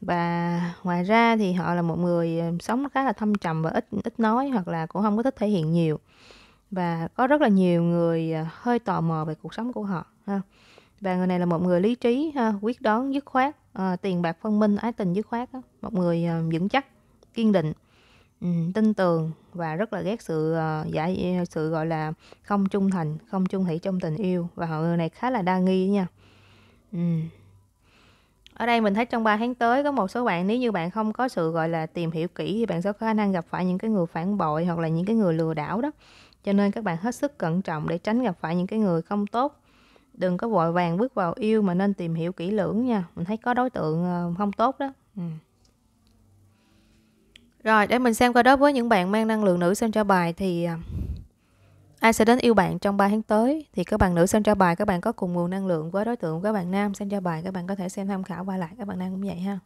và ngoài ra thì họ là một người ờ, sống khá là thâm trầm và ít ít nói hoặc là cũng không có thích thể hiện nhiều và có rất là nhiều người ờ, hơi tò mò về cuộc sống của họ ha và người này là một người lý trí ha, quyết đoán dứt khoát à, tiền bạc phân minh ái tình dứt khoát một người vững chắc kiên định ừ, tin tưởng và rất là ghét sự à, giả sự gọi là không trung thành không trung thủy trong tình yêu và họ người này khá là đa nghi nha ừ ở đây mình thấy trong 3 tháng tới có một số bạn nếu như bạn không có sự gọi là tìm hiểu kỹ thì bạn sẽ có khả năng gặp phải những cái người phản bội hoặc là những cái người lừa đảo đó cho nên các bạn hết sức cẩn trọng để tránh gặp phải những cái người không tốt đừng có vội vàng bước vào yêu mà nên tìm hiểu kỹ lưỡng nha mình thấy có đối tượng ờ, không tốt đó ừ. rồi để mình xem qua đó với những bạn mang năng lượng nữ xem cho bài thì à, ai sẽ đến yêu bạn trong 3 tháng tới thì các bạn nữ xem cho bài các bạn có cùng nguồn năng lượng với đối tượng các bạn nam xem cho bài các bạn có thể xem tham khảo qua lại các bạn nam cũng vậy ha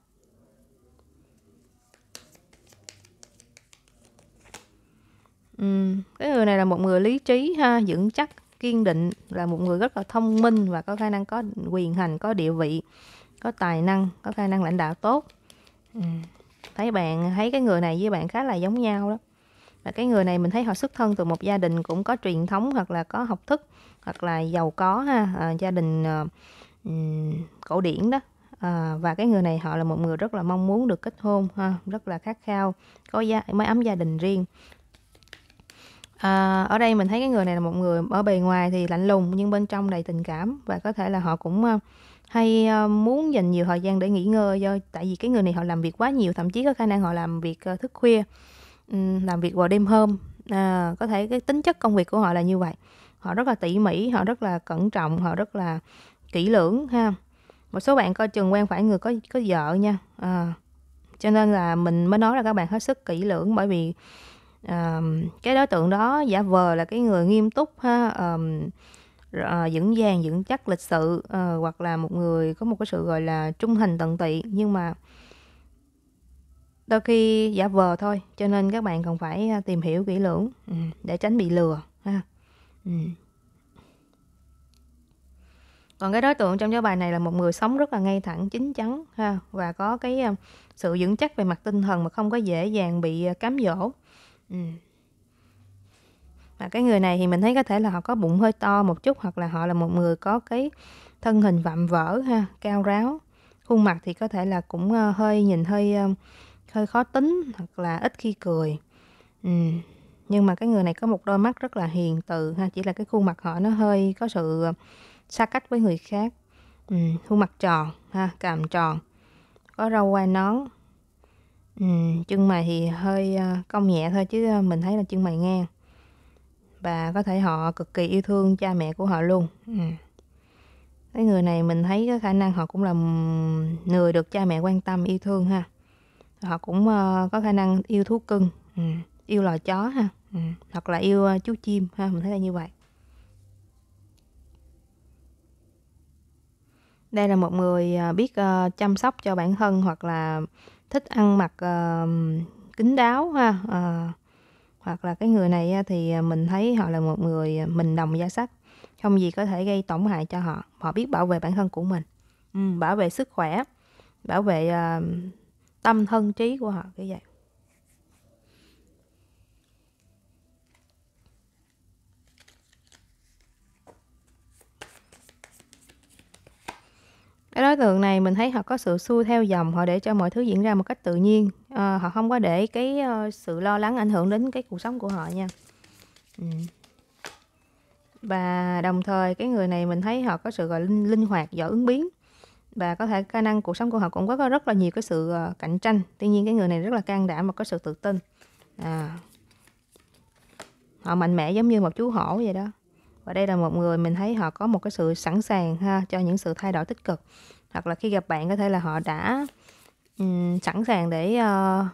Ừ, cái người này là một người lý trí ha vững chắc kiên định là một người rất là thông minh và có khả năng có quyền hành có địa vị có tài năng có khả năng lãnh đạo tốt ừ. thấy bạn thấy cái người này với bạn khá là giống nhau đó và cái người này mình thấy họ xuất thân từ một gia đình cũng có truyền thống hoặc là có học thức hoặc là giàu có ha à, gia đình à, cổ điển đó à, và cái người này họ là một người rất là mong muốn được kết hôn ha rất là khát khao có gia mái ấm gia đình riêng à, ở đây mình thấy cái người này là một người ở bề ngoài thì lạnh lùng nhưng bên trong đầy tình cảm và có thể là họ cũng à, hay muốn dành nhiều thời gian để nghỉ ngơi do tại vì cái người này họ làm việc quá nhiều thậm chí có khả năng họ làm việc thức khuya Ừ, làm việc vào đêm hôm à, có thể cái tính chất công việc của họ là như vậy họ rất là tỉ mỉ họ rất là cẩn trọng họ rất là kỹ lưỡng ha một số bạn coi chừng quen phải người có có vợ nha à, cho nên là mình mới nói là các bạn hết sức kỹ lưỡng bởi vì à, cái đối tượng đó giả vờ là cái người nghiêm túc ha à, à vững vàng vững chắc lịch sự à, hoặc là một người có một cái sự gọi là trung thành tận tụy nhưng mà đôi khi giả vờ thôi cho nên các bạn cần phải à, tìm hiểu kỹ lưỡng ừ, để tránh bị lừa ha ừ. còn cái đối tượng trong cái bài này là một người sống rất là ngay thẳng chính chắn ha và có cái à, sự vững chắc về mặt tinh thần mà không có dễ dàng bị à, cám dỗ ừ. và cái người này thì mình thấy có thể là họ có bụng hơi to một chút hoặc là họ là một người có cái thân hình vạm vỡ ha cao ráo khuôn mặt thì có thể là cũng hơi nhìn hơi hơi khó tính hoặc là ít khi cười ừ. nhưng mà cái người này có một đôi mắt rất là hiền từ ha chỉ là cái khuôn mặt họ nó hơi có sự ờ, xa cách với người khác ừ. khuôn mặt tròn ha cằm tròn có râu quai nón ừ. chân mày thì hơi ờ, cong nhẹ thôi chứ ờ, mình thấy là chân mày ngang và có thể họ cực kỳ yêu thương cha mẹ của họ luôn ừ. cái người này mình thấy cái khả năng họ cũng là người được cha mẹ quan tâm yêu thương ha họ cũng ờ, có khả năng yêu thú cưng ừ. yêu loài chó ha ừ. hoặc là yêu ờ, chú chim ha mình thấy là như vậy đây là một người ờ, biết uh, chăm sóc cho bản thân hoặc là thích ăn mặc uh, kín đáo ha uh, hoặc là cái người này thì mình thấy họ là một người mình đồng gia sắc không gì có thể gây tổn hại cho họ họ biết bảo vệ bản thân của mình ừ, bảo vệ sức khỏe bảo vệ uh, tâm thân trí của họ cái vậy cái đối tượng này mình thấy họ có sự xu theo dòng họ để cho mọi thứ diễn ra một cách tự nhiên à, họ không có để cái uh, sự lo lắng ảnh hưởng đến cái cuộc sống của họ nha ừ. và đồng thời cái người này mình thấy họ có sự gọi linh, linh hoạt giỏi ứng biến và có thể khả năng cuộc sống của họ cũng có rất là nhiều cái sự ờ, cạnh tranh tuy nhiên cái người này rất là can đảm và có sự tự tin à, họ mạnh mẽ giống như một chú hổ vậy đó và đây là một người mình thấy họ có một cái sự sẵn sàng ha cho những sự thay đổi tích cực hoặc là khi gặp bạn có thể là họ đã um, sẵn sàng để uh,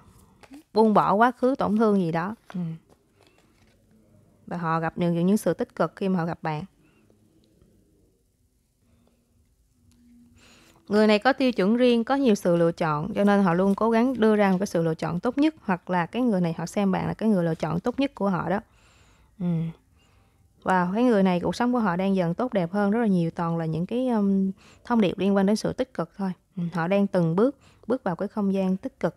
buông bỏ quá khứ tổn thương gì đó ừ. và họ gặp được những sự tích cực khi mà họ gặp bạn người này có tiêu chuẩn riêng có nhiều sự lựa chọn cho nên họ luôn cố gắng đưa ra một cái sự lựa chọn tốt nhất hoặc là cái người này họ xem bạn là cái người lựa chọn tốt nhất của họ đó ừ. và wow, cái người này cuộc sống của họ đang dần tốt đẹp hơn rất là nhiều toàn là những cái um, thông điệp liên quan đến sự tích cực thôi ừ. họ đang từng bước bước vào cái không gian tích cực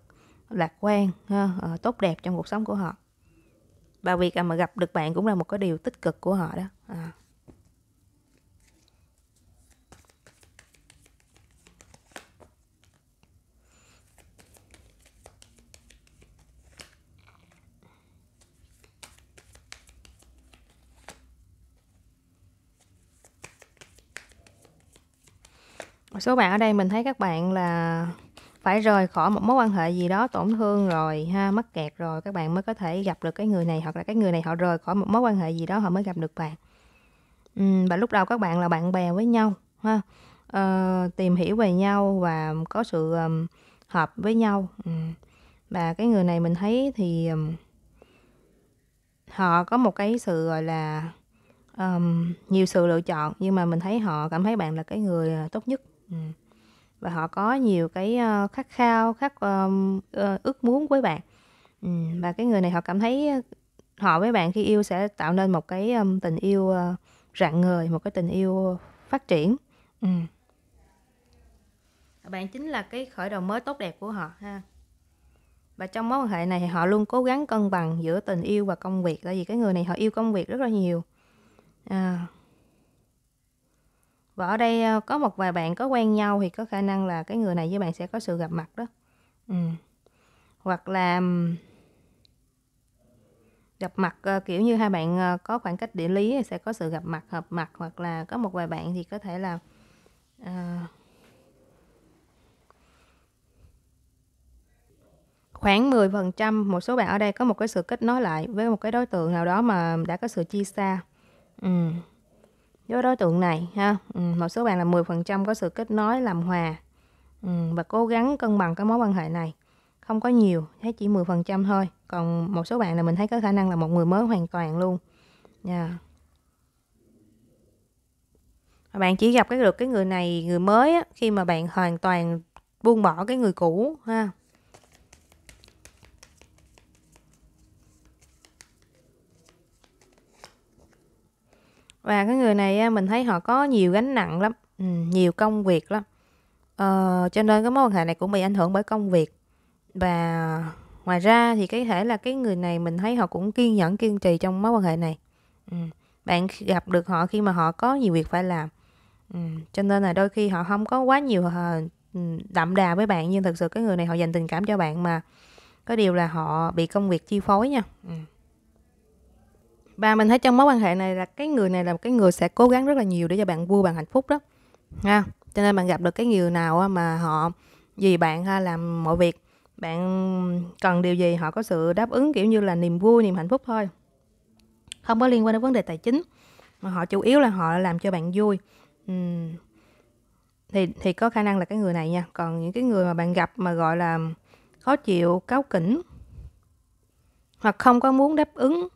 lạc quan ha, uh, tốt đẹp trong cuộc sống của họ và việc mà gặp được bạn cũng là một cái điều tích cực của họ đó à. số bạn ở đây mình thấy các bạn là phải rời khỏi một mối quan hệ gì đó tổn thương rồi ha mắc kẹt rồi các bạn mới có thể gặp được cái người này hoặc là cái người này họ rời khỏi một mối quan hệ gì đó họ mới gặp được bạn ừ, và lúc đầu các bạn là bạn bè với nhau ha ờ, tìm hiểu về nhau và có sự um, hợp với nhau ừ. và cái người này mình thấy thì um, họ có một cái sự gọi là um, nhiều sự lựa chọn nhưng mà mình thấy họ cảm thấy bạn là cái người ờ, tốt nhất Ừ. và họ có nhiều cái ờ, khát khao khát ờ, ờ, ước muốn với bạn ừ, và cái người này họ cảm thấy họ với bạn khi yêu sẽ tạo nên một cái tình yêu rạng ngời một cái tình yêu phát triển ừ. bạn chính là cái khởi đầu mới tốt đẹp của họ ha và trong mối quan hệ này thì họ luôn cố gắng cân bằng giữa tình yêu và công việc tại vì cái người này họ yêu công việc rất là nhiều à, và ở đây ờ, có một vài bạn có quen nhau thì có khả năng là cái người này với bạn sẽ có sự gặp mặt đó ừ. hoặc là gặp mặt ờ, kiểu như hai bạn ờ, có khoảng cách địa lý sẽ có sự gặp mặt hợp mặt hoặc là có một vài bạn thì có thể là uh, khoảng 10% một số bạn ở đây có một cái sự kết nối lại với một cái đối tượng nào đó mà đã có sự chia xa. Ừ với đối tượng này ha ừ, một số bạn là 10% có sự kết nối làm hòa ừ, và cố gắng cân bằng cái mối quan hệ này không có nhiều thấy chỉ 10% thôi còn một số bạn là mình thấy có khả năng là một người mới hoàn toàn luôn nha dạ. yeah. bạn chỉ gặp cái được cái người này người mới á, khi mà bạn hoàn toàn buông bỏ cái người cũ ha và cái người này mình thấy họ có nhiều gánh nặng lắm ừ, nhiều công việc lắm ờ, cho nên cái mối quan hệ này cũng bị ảnh hưởng bởi công việc và ngoài ra thì có thể là cái người này mình thấy họ cũng kiên nhẫn kiên trì trong mối quan hệ này ừ. bạn gặp được họ khi mà họ có nhiều việc phải làm ừ. cho nên là đôi khi họ không có quá nhiều ờ, ừ, đậm đà với bạn nhưng thực sự cái người này họ dành tình cảm cho bạn mà có điều là họ bị công việc chi phối nha ừ và mình thấy trong mối quan hệ này là cái người này là một cái người sẽ cố gắng rất là nhiều để cho bạn vui bạn hạnh phúc đó ha cho nên bạn gặp được cái người nào mà họ vì bạn ha làm mọi việc bạn cần điều gì họ có sự đáp ứng kiểu như là niềm vui niềm hạnh phúc thôi không có liên quan đến vấn đề tài chính mà họ chủ yếu là họ làm cho bạn vui thì thì có khả năng là cái người này nha còn những cái người mà bạn gặp mà gọi là khó chịu cáu kỉnh hoặc không có muốn đáp ứng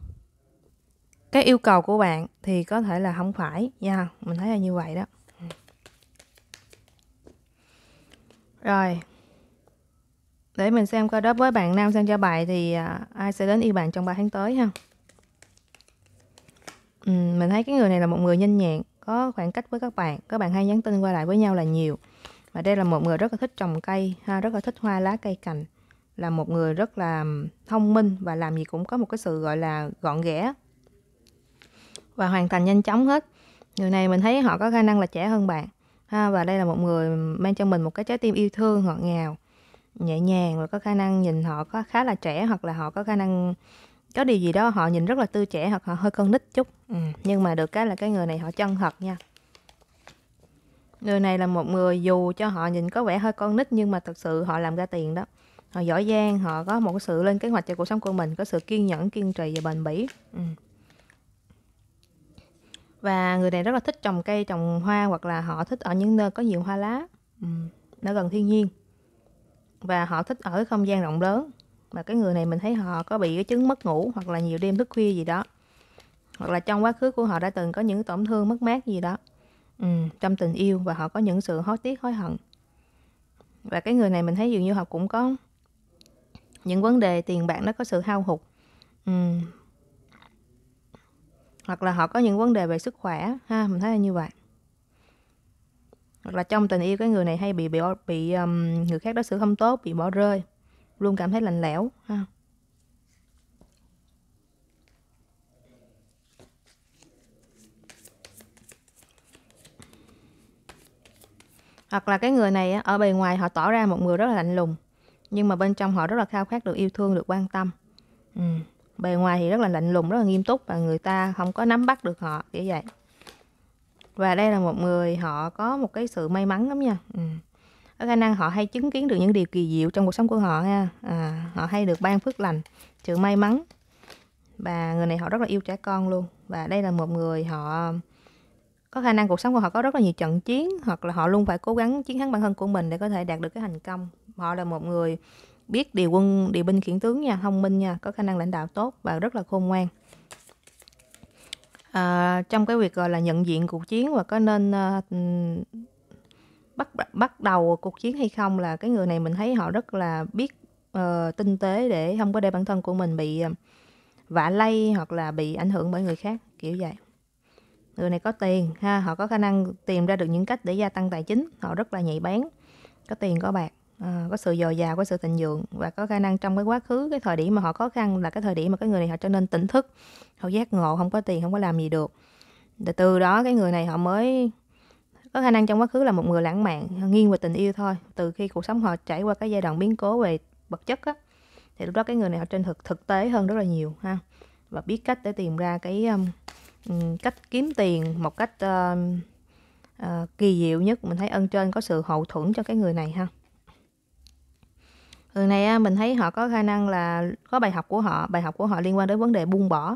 cái yêu cầu của bạn thì có thể là không phải nha mình thấy là như vậy đó rồi để mình xem coi đối với bạn nam sang cho bài thì à, ai sẽ đến yêu bạn trong 3 tháng tới ha ừ, mình thấy cái người này là một người nhanh nhẹn có khoảng cách với các bạn các bạn hay nhắn tin qua lại với nhau là nhiều và đây là một người rất là thích trồng cây ha rất là thích hoa lá cây cành là một người rất là thông minh và làm gì cũng có một cái sự gọi là gọn ghẽ và hoàn thành nhanh chóng hết người này mình thấy họ có khả năng là trẻ hơn bạn ha và đây là một người mang cho mình một cái trái tim yêu thương ngọt ngào nhẹ nhàng và có khả năng nhìn họ có khá là trẻ hoặc là họ có khả năng có điều gì đó họ nhìn rất là tươi trẻ hoặc họ hơi con nít chút ừ. nhưng mà được cái là cái người này họ chân thật nha người này là một người dù cho họ nhìn có vẻ hơi con nít nhưng mà thật sự họ làm ra tiền đó họ giỏi giang họ có một sự lên kế hoạch cho cuộc sống của mình có sự kiên nhẫn kiên trì và bền bỉ ừ và người này rất là thích trồng cây trồng hoa hoặc là họ thích ở những nơi có nhiều hoa lá ừ, nó gần thiên nhiên và họ thích ở không gian rộng lớn và cái người này mình thấy họ có bị cái chứng mất ngủ hoặc là nhiều đêm thức khuya gì đó hoặc là trong quá khứ của họ đã từng có những tổn thương mất mát gì đó ừ, trong tình yêu và họ có những sự hối tiếc hối hận và cái người này mình thấy dường như họ cũng có những vấn đề tiền bạc nó có sự hao hụt ừ, hoặc là họ có những vấn đề về sức khỏe ha mình thấy là như vậy hoặc là trong tình yêu cái người này hay bị bị bị um, người khác đối xử không tốt bị bỏ rơi luôn cảm thấy lạnh lẽo ha hoặc là cái người này ở bề ngoài họ tỏ ra một người rất là lạnh lùng nhưng mà bên trong họ rất là khao khát được yêu thương được quan tâm ừ bề ngoài thì rất là lạnh lùng rất là nghiêm túc và người ta không có nắm bắt được họ kiểu vậy và đây là một người họ có một cái sự may mắn lắm nha ừ. có khả năng họ hay chứng kiến được những điều kỳ diệu trong cuộc sống của họ ha à, họ hay được ban phước lành sự may mắn và người này họ rất là yêu trẻ con luôn và đây là một người họ có khả năng cuộc sống của họ có rất là nhiều trận chiến hoặc là họ luôn phải cố gắng chiến thắng bản thân của mình để có thể đạt được cái thành công họ là một người biết điều quân điều binh khiển tướng nha thông minh nha có khả năng lãnh đạo tốt và rất là khôn ngoan à, trong cái việc gọi là nhận diện cuộc chiến và có nên à, bắt bắt đầu cuộc chiến hay không là cái người này mình thấy họ rất là biết uh, tinh tế để không có để bản thân của mình bị ờ, vạ lây hoặc là bị ảnh hưởng bởi người khác kiểu vậy người này có tiền ha họ có khả năng tìm ra được những cách để gia tăng tài chính họ rất là nhạy bén có tiền có bạc Ờ, có sự dồi dào, có sự thịnh vượng và có khả năng trong cái quá khứ, cái thời điểm mà họ khó khăn là cái thời điểm mà cái người này họ trở nên tỉnh thức, họ giác ngộ, không có tiền, không có làm gì được. Rồi từ đó cái người này họ mới có khả năng trong quá khứ là một người lãng mạn, nghiêng về tình yêu thôi. Từ khi cuộc sống họ trải qua cái giai đoạn biến cố về vật chất á, thì lúc đó cái người này họ trên thực thực tế hơn rất là nhiều ha và biết cách để tìm ra cái um, cách kiếm tiền một cách uh, uh, kỳ diệu nhất mình thấy ân trên có sự hậu thuẫn cho cái người này ha Người này mình thấy họ có khả năng là có bài học của họ, bài học của họ liên quan đến vấn đề buông bỏ.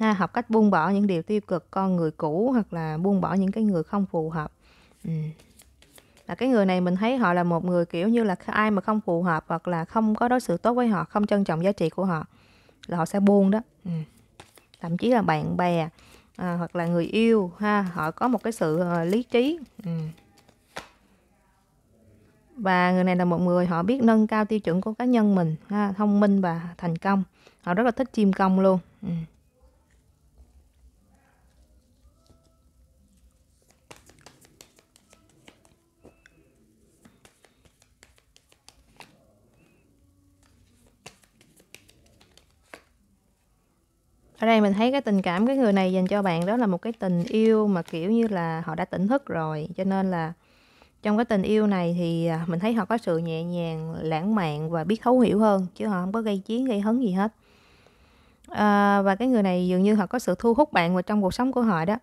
Ha, học cách buông bỏ những điều tiêu cực con người cũ hoặc là buông bỏ những cái người không phù hợp. Ừ. Là cái người này mình thấy họ là một người kiểu như là ai mà không phù hợp hoặc là không có đối xử tốt với họ, không trân trọng giá trị của họ là họ sẽ buông đó. Ừ. Thậm chí là bạn bè à, hoặc là người yêu ha, họ có một cái sự uh, lý trí. Ừ và người này là một người họ biết nâng cao tiêu chuẩn của cá nhân mình ha, thông minh và thành công họ rất là thích chim công luôn ừ. ở đây mình thấy cái tình cảm cái người này dành cho bạn đó là một cái tình yêu mà kiểu như là họ đã tỉnh thức rồi cho nên là trong cái tình yêu này thì à, mình thấy họ có sự nhẹ nhàng lãng mạn và biết thấu hiểu hơn chứ họ không có gây chiến gây hấn gì hết à, và cái người này dường như họ có sự thu hút bạn vào trong cuộc sống của họ đó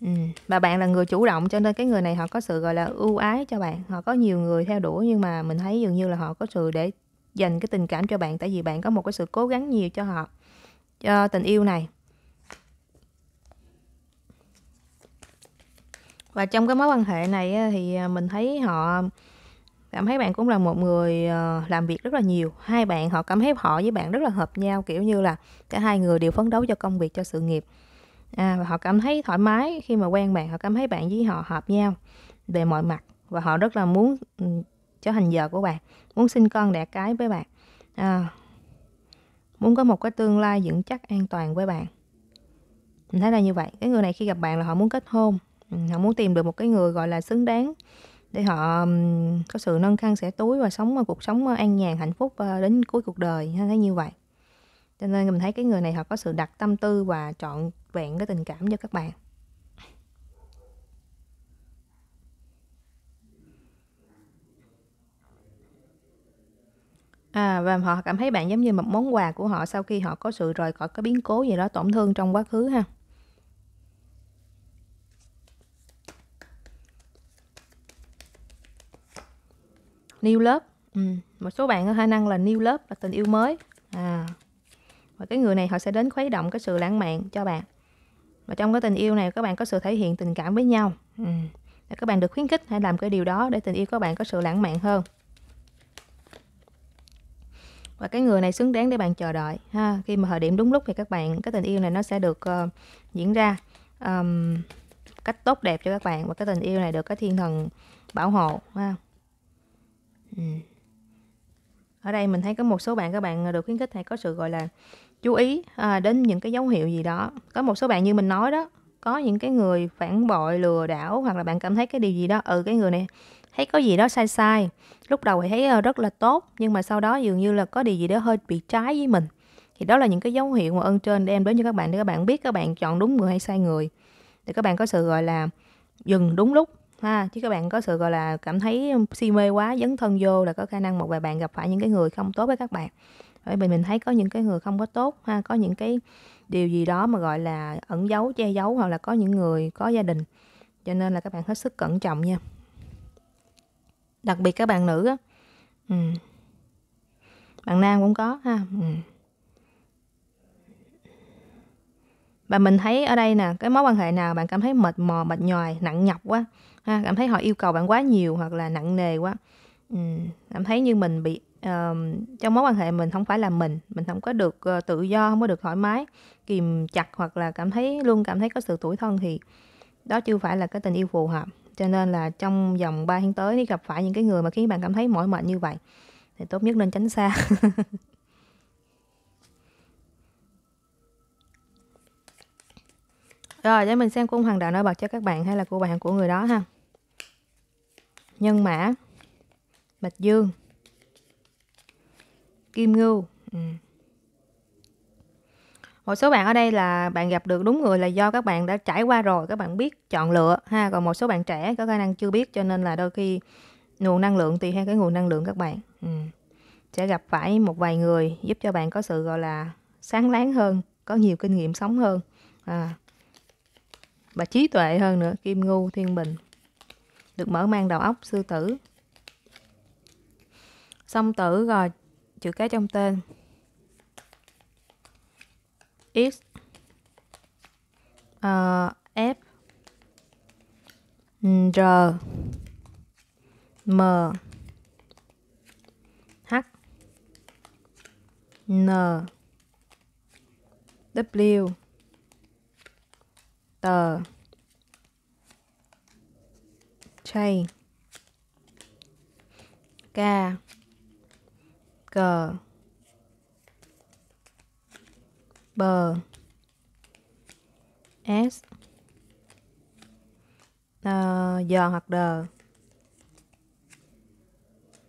ừ. và bạn là người chủ động cho nên cái người này họ có sự gọi là ưu ái cho bạn họ có nhiều người theo đuổi nhưng mà mình thấy dường như là họ có sự để dành cái tình cảm cho bạn tại vì bạn có một cái sự cố gắng nhiều cho họ cho tình yêu này và trong cái mối quan hệ này thì à, mình thấy họ cảm thấy bạn cũng là một người ờ, làm việc rất là nhiều hai bạn họ cảm thấy họ với bạn rất là hợp nhau kiểu như là cả hai người đều phấn đấu cho công việc cho sự nghiệp à, và họ cảm thấy thoải mái khi mà quen bạn họ cảm thấy bạn với họ hợp nhau về mọi mặt và họ rất là muốn ừ, trở thành vợ của bạn muốn sinh con đẻ cái với bạn à, muốn có một cái tương lai vững chắc an toàn với bạn mình thấy là như vậy cái người này khi gặp bạn là họ muốn kết hôn họ muốn tìm được một cái người gọi là xứng đáng để họ có sự nâng khăn sẻ túi và sống một cuộc sống an nhàn hạnh phúc đến cuối cuộc đời thấy như vậy cho nên mình thấy cái người này họ có sự đặt tâm tư và chọn vẹn cái tình cảm cho các bạn À, và họ cảm thấy bạn giống như một món quà của họ sau khi họ có sự rời khỏi cái biến cố gì đó tổn thương trong quá khứ ha. new love ừ. một số bạn có khả năng là new love là tình yêu mới à và cái người này họ sẽ đến khuấy động cái sự lãng mạn cho bạn và trong cái tình yêu này các bạn có sự thể hiện tình cảm với nhau ừ. để các bạn được khuyến khích hãy làm cái điều đó để tình yêu của bạn có sự lãng mạn hơn và cái người này xứng đáng để bạn chờ đợi ha khi mà thời điểm đúng lúc thì các bạn cái tình yêu này nó sẽ được uh, diễn ra um, cách tốt đẹp cho các bạn và cái tình yêu này được cái thiên thần bảo hộ ha Ừ. ở đây mình thấy có một số bạn các bạn được khuyến khích hay có sự gọi là chú ý à, đến những cái dấu hiệu gì đó có một số bạn như mình nói đó có những cái người phản bội lừa đảo hoặc là bạn cảm thấy cái điều gì đó ừ cái người này thấy có gì đó sai sai lúc đầu thì thấy ờ, rất là tốt nhưng mà sau đó dường như là có điều gì đó hơi bị trái với mình thì đó là những cái dấu hiệu mà ơn trên đem đến cho các bạn để các bạn biết các bạn chọn đúng người hay sai người để các bạn có sự gọi là dừng đúng lúc ha chứ các bạn có sự gọi là cảm thấy si mê quá dấn thân vô là có khả năng một vài bạn gặp phải những cái người không tốt với các bạn bởi vì mình thấy có những cái người không có tốt ha có những cái điều gì đó mà gọi là ẩn giấu che giấu hoặc là có những người có gia đình cho nên là các bạn hết sức cẩn trọng nha đặc biệt các bạn nữ á ừ. bạn nam cũng có ha ừ. và mình thấy ở đây nè cái mối quan hệ nào bạn cảm thấy mệt mò mệt nhòi nặng nhọc quá ha, cảm thấy họ yêu cầu bạn quá nhiều hoặc là nặng nề quá ừ, cảm thấy như mình bị uh, trong mối quan hệ mình không phải là mình mình không có được uh, tự do không có được thoải mái kìm chặt hoặc là cảm thấy luôn cảm thấy có sự tủi thân thì đó chưa phải là cái tình yêu phù hợp cho nên là trong vòng 3 tháng tới nếu gặp phải những cái người mà khiến bạn cảm thấy mỏi mệt như vậy thì tốt nhất nên tránh xa Rồi để mình xem cung hoàng đạo nổi bật cho các bạn hay là của bạn của người đó ha. Nhân mã, Bạch Dương, Kim Ngưu. Ừ. Một số bạn ở đây là bạn gặp được đúng người là do các bạn đã trải qua rồi, các bạn biết chọn lựa ha. Còn một số bạn trẻ có khả năng chưa biết cho nên là đôi khi nguồn năng lượng tùy theo cái nguồn năng lượng các bạn. Ừ. Sẽ gặp phải một vài người giúp cho bạn có sự gọi là sáng láng hơn, có nhiều kinh nghiệm sống hơn. À, và trí tuệ hơn nữa kim ngu thiên bình được mở mang đầu óc sư tử song tử rồi chữ cái trong tên x uh, f r m h n w tờ chay ca cờ bờ s uh, giờ hoặc đờ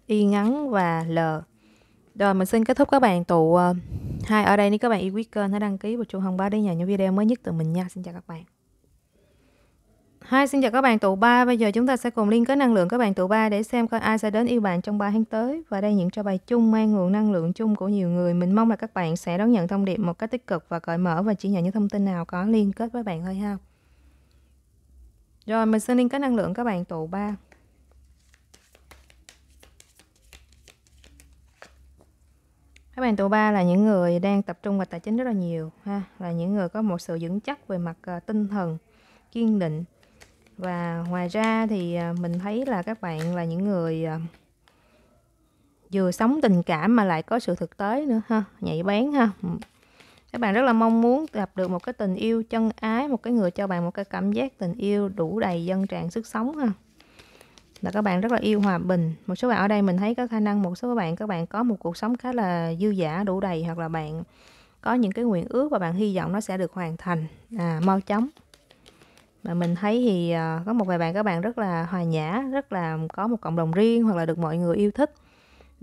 y ngắn và l rồi mình xin kết thúc các bạn tụ ờ, hai ở đây nếu các bạn yêu quý kênh hãy đăng ký và chuông thông báo để nhận những video mới nhất từ mình nha xin chào các bạn Hi, xin chào các bạn tụ ba. Bây giờ chúng ta sẽ cùng liên kết năng lượng các bạn tụ ba để xem coi ai sẽ đến yêu bạn trong 3 tháng tới. Và đây những cho bài chung mang nguồn năng lượng chung của nhiều người. Mình mong là các bạn sẽ đón nhận thông điệp một cách tích cực và cởi mở và chỉ nhận những thông tin nào có liên kết với bạn thôi ha. Rồi, mình sẽ liên kết năng lượng các bạn tụ ba. Các bạn tụ ba là những người đang tập trung vào tài chính rất là nhiều ha, là những người có một sự vững chắc về mặt uh, tinh thần, kiên định và ngoài ra thì à, mình thấy là các bạn là những người à, vừa sống tình cảm mà lại có sự thực tế nữa ha nhạy bén ha các bạn rất là mong muốn gặp được một cái tình yêu chân ái một cái người cho bạn một cái cảm giác tình yêu đủ đầy dân tràn sức sống ha là các bạn rất là yêu hòa bình một số bạn ở đây mình thấy có khả năng một số các bạn các bạn có một cuộc sống khá là dư giả đủ đầy hoặc là bạn có những cái nguyện ước và bạn hy vọng nó sẽ được hoàn thành à, mau chóng mà mình thấy thì à, có một vài bạn các bạn rất là hòa nhã rất là có một cộng đồng riêng hoặc là được mọi người yêu thích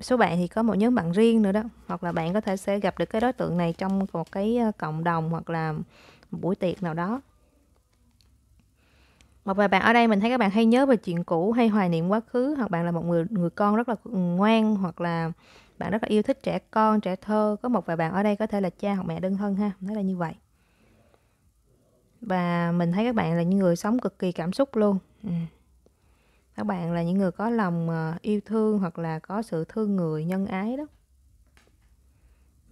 số bạn thì có một nhóm bạn riêng nữa đó hoặc là bạn có thể sẽ gặp được cái đối tượng này trong một cái à, cộng đồng hoặc là một buổi tiệc nào đó một vài bạn ở đây mình thấy các bạn hay nhớ về chuyện cũ hay hoài niệm quá khứ hoặc bạn là một người người con rất là ngoan hoặc là bạn rất là yêu thích trẻ con trẻ thơ có một vài bạn ở đây có thể là cha hoặc mẹ đơn thân ha nói là như vậy và mình thấy các bạn là những người sống cực kỳ cảm xúc luôn ừ. các bạn là những người có lòng ờ, yêu thương hoặc là có sự thương người nhân ái đó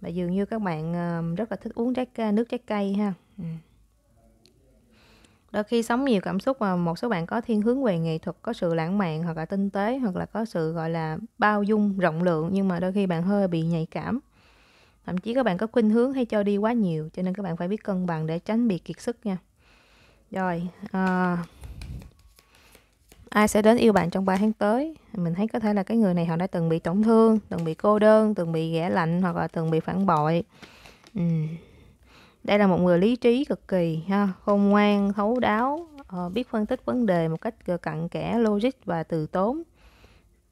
và dường như các bạn ờ, rất là thích uống trái cây nước trái cây ha ừ. đôi khi sống nhiều cảm xúc mà một số bạn có thiên hướng về nghệ thuật có sự lãng mạn hoặc là tinh tế hoặc là có sự gọi là bao dung rộng lượng nhưng mà đôi khi bạn hơi bị nhạy cảm thậm chí các bạn có khuynh hướng hay cho đi quá nhiều cho nên các bạn phải biết cân bằng để tránh bị kiệt sức nha rồi à, ai sẽ đến yêu bạn trong 3 tháng tới mình thấy có thể là cái người này họ đã từng bị tổn thương từng bị cô đơn từng bị ghẻ lạnh hoặc là từng bị phản bội ừ. đây là một người lý trí cực kỳ ha khôn ngoan thấu đáo ờ, biết phân tích vấn đề một cách cặn kẽ logic và từ tốn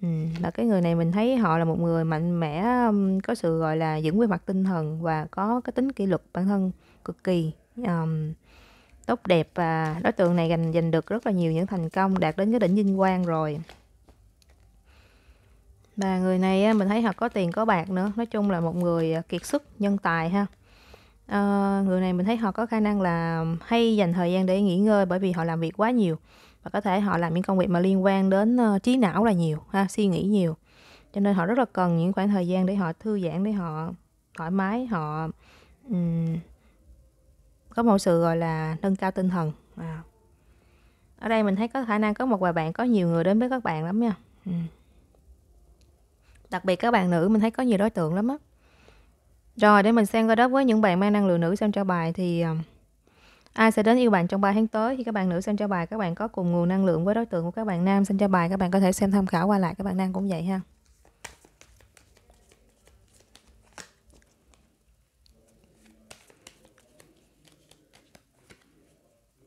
Ừ. là cái người này mình thấy họ là một người mạnh mẽ, có sự, gọi là, vững về mặt tinh thần và có cái tính kỷ luật bản thân cực kỳ, ờm, tốt đẹp và đối tượng này giành giành được rất là nhiều những thành công, đạt đến cái đỉnh vinh quang rồi. Và người này mình thấy họ có tiền có bạc nữa, nói chung là một người, ờ, kiệt sức, nhân tài ha. Ờ, người này mình thấy họ có khả năng là hay dành thời gian để nghỉ ngơi bởi vì họ làm việc quá nhiều và có thể họ làm những công việc mà liên quan đến uh, trí não là nhiều ha suy nghĩ nhiều cho nên họ rất là cần những khoảng thời gian để họ thư giãn để họ thoải mái họ um, có một sự gọi là nâng cao tinh thần à. ở đây mình thấy có khả năng có một vài bạn có nhiều người đến với các bạn lắm nha ừ. đặc biệt các bạn nữ mình thấy có nhiều đối tượng lắm á rồi để mình xem qua đó với những bạn mang năng lượng nữ xem cho bài thì ờ, Ai sẽ đến yêu bạn trong 3 tháng tới? Khi các bạn nữ xem cho bài, các bạn có cùng nguồn năng lượng với đối tượng của các bạn nam xem cho bài, các bạn có thể xem tham khảo qua lại các bạn nam cũng vậy ha.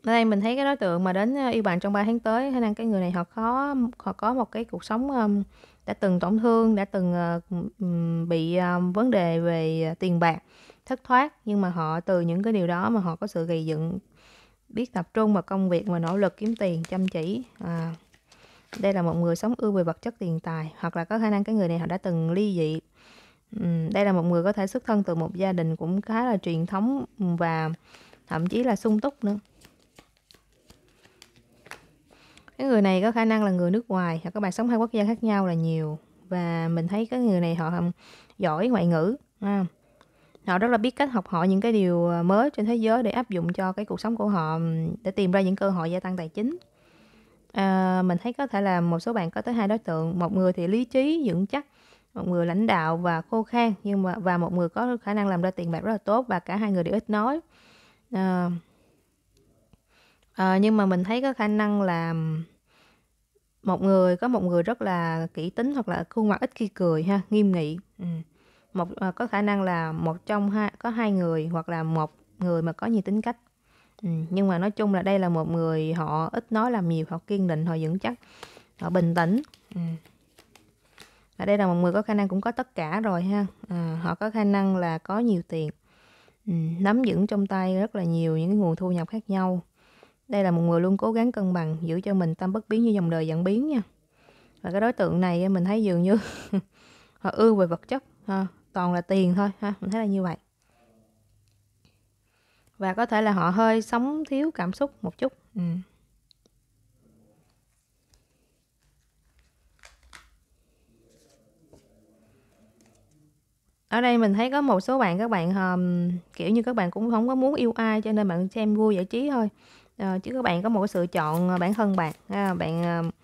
ở đây mình thấy cái đối tượng mà đến ờ, yêu bạn trong 3 tháng tới hay là cái người này họ có họ có một cái cuộc sống đã từng tổn thương đã từng ờ, bị vấn đề về ờ, tiền bạc thất thoát nhưng mà họ từ những cái điều đó mà họ có sự gầy dựng biết tập trung vào công việc và nỗ lực kiếm tiền chăm chỉ à, đây là một người sống ưu về vật chất tiền tài hoặc là có khả năng cái người này họ đã từng ly dị uhm, đây là một người có thể xuất thân từ một gia đình cũng khá là truyền thống và thậm chí là sung túc nữa cái người này có khả năng là người nước ngoài hoặc các bạn sống hai quốc gia khác nhau là nhiều và mình thấy cái người này họ giỏi ngoại ngữ à, họ rất là biết cách học hỏi những cái điều ờ, mới trên thế giới để áp dụng cho cái cuộc sống của họ để tìm ra những cơ hội gia tăng tài chính à, mình thấy có thể là một số bạn có tới hai đối tượng một người thì lý trí vững chắc một người lãnh đạo và khô khan nhưng mà và một người có khả năng làm ra tiền bạc rất là tốt và cả hai người đều ít nói à, à, nhưng mà mình thấy có khả năng là một người có một người rất là kỹ tính hoặc là khuôn mặt ít khi cười ha nghiêm nghị ừ một à, có khả năng là một trong hai có hai người hoặc là một người mà có nhiều tính cách ừ, nhưng mà nói chung là đây là một người họ ít nói làm nhiều họ kiên định họ vững chắc họ bình tĩnh ừ. ở đây là một người có khả năng cũng có tất cả rồi ha à, họ có khả năng là có nhiều tiền ừ, nắm vững trong tay rất là nhiều những cái nguồn thu nhập khác nhau đây là một người luôn cố gắng cân bằng giữ cho mình tâm bất biến như dòng đời dẫn biến nha và cái đối tượng này mình thấy dường như họ ưa về vật chất ha toàn là tiền thôi ha mình thấy là như vậy và có thể là họ hơi sống thiếu cảm xúc một chút ừ. ở đây mình thấy có một số bạn các bạn um, kiểu như các bạn cũng không có muốn yêu ai cho nên bạn xem vui giải trí thôi uh, chứ các bạn có một sự chọn bản thân bạn ha. bạn uh,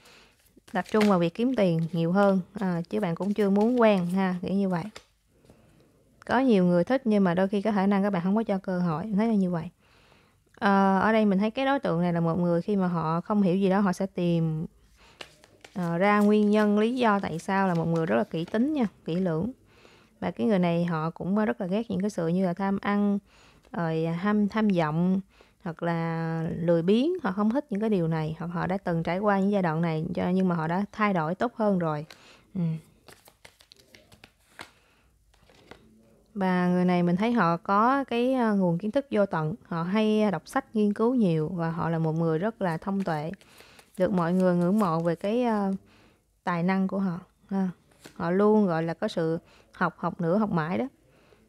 tập trung vào việc kiếm tiền nhiều hơn uh, chứ bạn cũng chưa muốn quen ha kiểu như vậy có nhiều người thích nhưng mà đôi khi có khả năng các bạn không có cho cơ hội thấy là như vậy à, ở đây mình thấy cái đối tượng này là một người khi mà họ không hiểu gì đó họ sẽ tìm uh, ra nguyên nhân lý do tại sao là một người rất là kỹ tính nha kỹ lưỡng và cái người này họ cũng rất là ghét những cái sự như là tham ăn rồi ham tham vọng hoặc là lười biếng họ không thích những cái điều này hoặc họ đã từng trải qua những giai đoạn này cho nhưng mà họ đã thay đổi tốt hơn rồi ừ. và người này mình thấy họ có cái ờ, nguồn kiến thức vô tận họ hay đọc sách nghiên cứu nhiều và họ là một người rất là thông tuệ được mọi người ngưỡng mộ về cái ờ, tài năng của họ họ luôn gọi là có sự học học nữa học mãi đó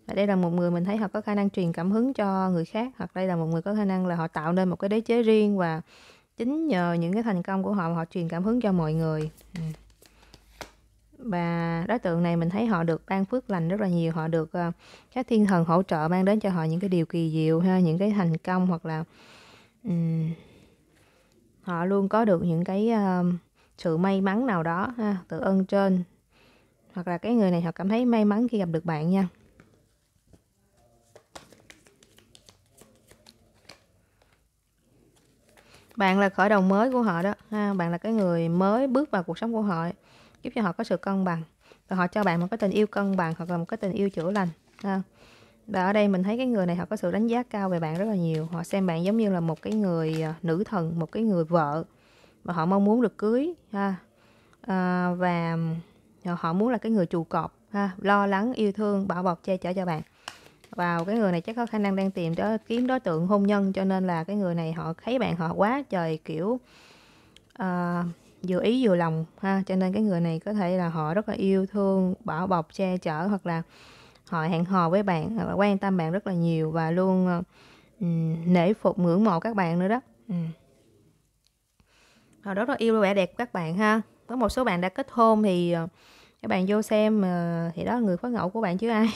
và đây là một người mình thấy họ có khả năng truyền cảm hứng cho người khác hoặc đây là một người có khả năng là họ tạo nên một cái đế chế riêng và chính nhờ những cái thành công của họ mà họ truyền cảm hứng cho mọi người ừ và đối tượng này mình thấy họ được ban phước lành rất là nhiều họ được uh, các thiên thần hỗ trợ mang đến cho họ những cái điều kỳ diệu ha những cái thành công hoặc là um, họ luôn có được những cái uh, sự may mắn nào đó ha từ ơn trên hoặc là cái người này họ cảm thấy may mắn khi gặp được bạn nha bạn là khởi đầu mới của họ đó ha bạn là cái người mới bước vào cuộc sống của họ giúp cho họ có sự cân bằng và họ cho bạn một cái tình yêu cân bằng hoặc là một cái tình yêu chữa lành ha. và ở đây mình thấy cái người này họ có sự đánh giá cao về bạn rất là nhiều họ xem bạn giống như là một cái người à, nữ thần một cái người vợ và họ mong muốn được cưới ha à, và à, họ muốn là cái người trụ cột ha lo lắng yêu thương bảo bọc che chở cho bạn và cái người này chắc có khả năng đang tìm đó kiếm đối tượng hôn nhân cho nên là cái người này họ thấy bạn họ quá trời kiểu uh, vừa ý vừa lòng ha cho nên cái người này có thể là họ rất là yêu thương bảo bọc che chở hoặc là họ hẹn hò với bạn hoặc là quan tâm bạn rất là nhiều và luôn um, nể phục ngưỡng mộ các bạn nữa đó um. họ rất là yêu vẻ đẹp các bạn ha có một số bạn đã kết hôn thì ờ, các bạn vô xem uh, thì đó là người phối ngẫu của bạn chứ ai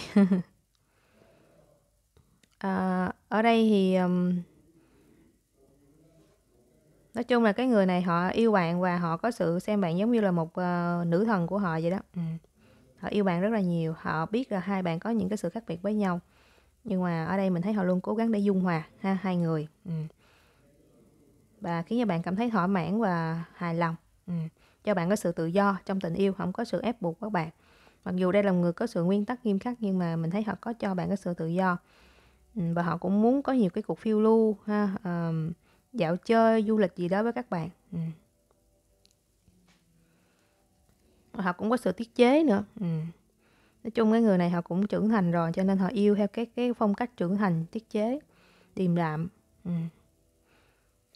à, ở đây thì um, nói chung là cái người này họ yêu bạn và họ có sự xem bạn giống như là một uh, nữ thần của họ vậy đó ừ. họ yêu bạn rất là nhiều họ biết là hai bạn có những cái sự khác biệt với nhau nhưng mà ở đây mình thấy họ luôn cố gắng để dung hòa ha hai người ừ. và khiến cho bạn cảm thấy thỏa mãn và hài lòng ừ. cho bạn có sự tự do trong tình yêu không có sự ép buộc các bạn mặc dù đây là người có sự nguyên tắc nghiêm khắc nhưng mà mình thấy họ có cho bạn cái sự tự do ừ. và họ cũng muốn có nhiều cái cuộc phiêu lưu ha uh, dạo chơi du lịch gì đó với các bạn ừ. họ cũng có sự tiết chế nữa ừ. nói chung cái người này họ cũng trưởng thành rồi cho nên họ yêu theo cái cái phong cách trưởng thành tiết chế điềm đạm ừ.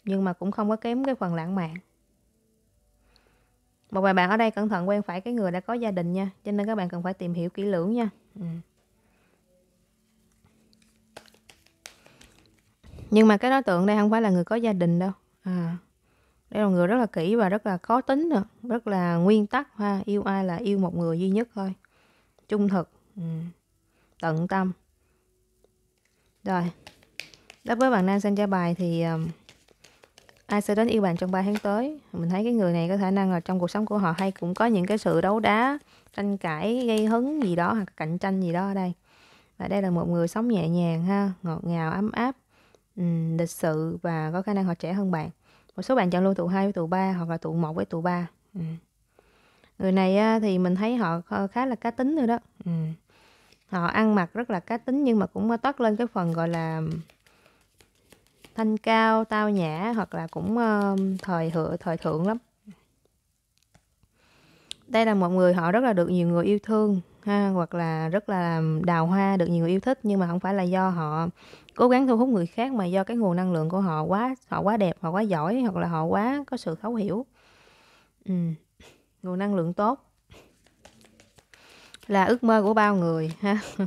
nhưng mà cũng không có kém cái phần lãng mạn một vài bạn ở đây cẩn thận quen phải cái người đã có gia đình nha cho nên các bạn cần phải tìm hiểu kỹ lưỡng nha ừ. Nhưng mà cái đối tượng đây không phải là người có gia đình đâu, à, đây là người rất là kỹ và rất là khó tính nữa, rất là nguyên tắc ha, yêu ai là yêu một người duy nhất thôi, trung thực, ừm, tận tâm. Rồi, đối với bạn nam xem cho bài thì, ờm, ai sẽ đến yêu bạn trong 3 tháng tới? Mình thấy cái người này có khả năng là trong cuộc sống của họ hay cũng có những cái sự đấu đá, tranh cãi, gây hứng gì đó hoặc cạnh tranh gì đó ở đây. Và đây là một người sống nhẹ nhàng ha, ngọt ngào, ấm áp um, lịch sự và có khả năng họ trẻ hơn bạn một số bạn chọn luôn tụ 2 với tụ 3 hoặc là tụ 1 với tụ 3 ừ. người này thì mình thấy họ khá là cá tính rồi đó ừ. họ ăn mặc rất là cá tính nhưng mà cũng toát lên cái phần gọi là thanh cao tao nhã hoặc là cũng ờ, thời hựa thời thượng lắm đây là một người họ rất là được nhiều người yêu thương ha hoặc là rất là đào hoa được nhiều người yêu thích nhưng mà không phải là do họ cố gắng thu hút người khác mà do cái nguồn năng lượng của họ quá họ quá đẹp họ quá giỏi hoặc là họ quá có sự thấu hiểu ừ. nguồn năng lượng tốt là ước mơ của bao người ha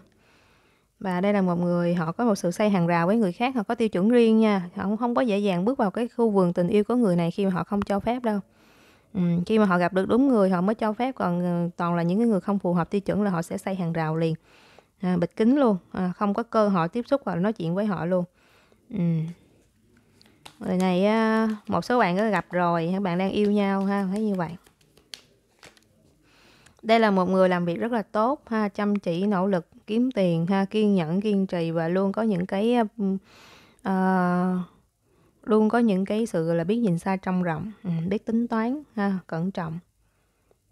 và đây là một người họ có một sự xây hàng rào với người khác họ có tiêu chuẩn riêng nha họ không, không có dễ dàng bước vào cái khu vườn tình yêu của người này khi mà họ không cho phép đâu khi mà họ gặp được đúng người họ mới cho phép còn ờ, toàn là những cái người không phù hợp tiêu chuẩn là họ sẽ xây hàng rào liền à, bịt kín luôn à, không có cơ hội tiếp xúc và nói chuyện với họ luôn ừ. người này một số bạn đã gặp rồi các bạn đang yêu nhau ha thấy như vậy đây là một người làm việc rất là tốt ha chăm chỉ nỗ lực kiếm tiền ha kiên nhẫn kiên trì và luôn có những cái uh, luôn có những cái sự là biết nhìn xa trong rộng ừ, biết tính toán ha, cẩn trọng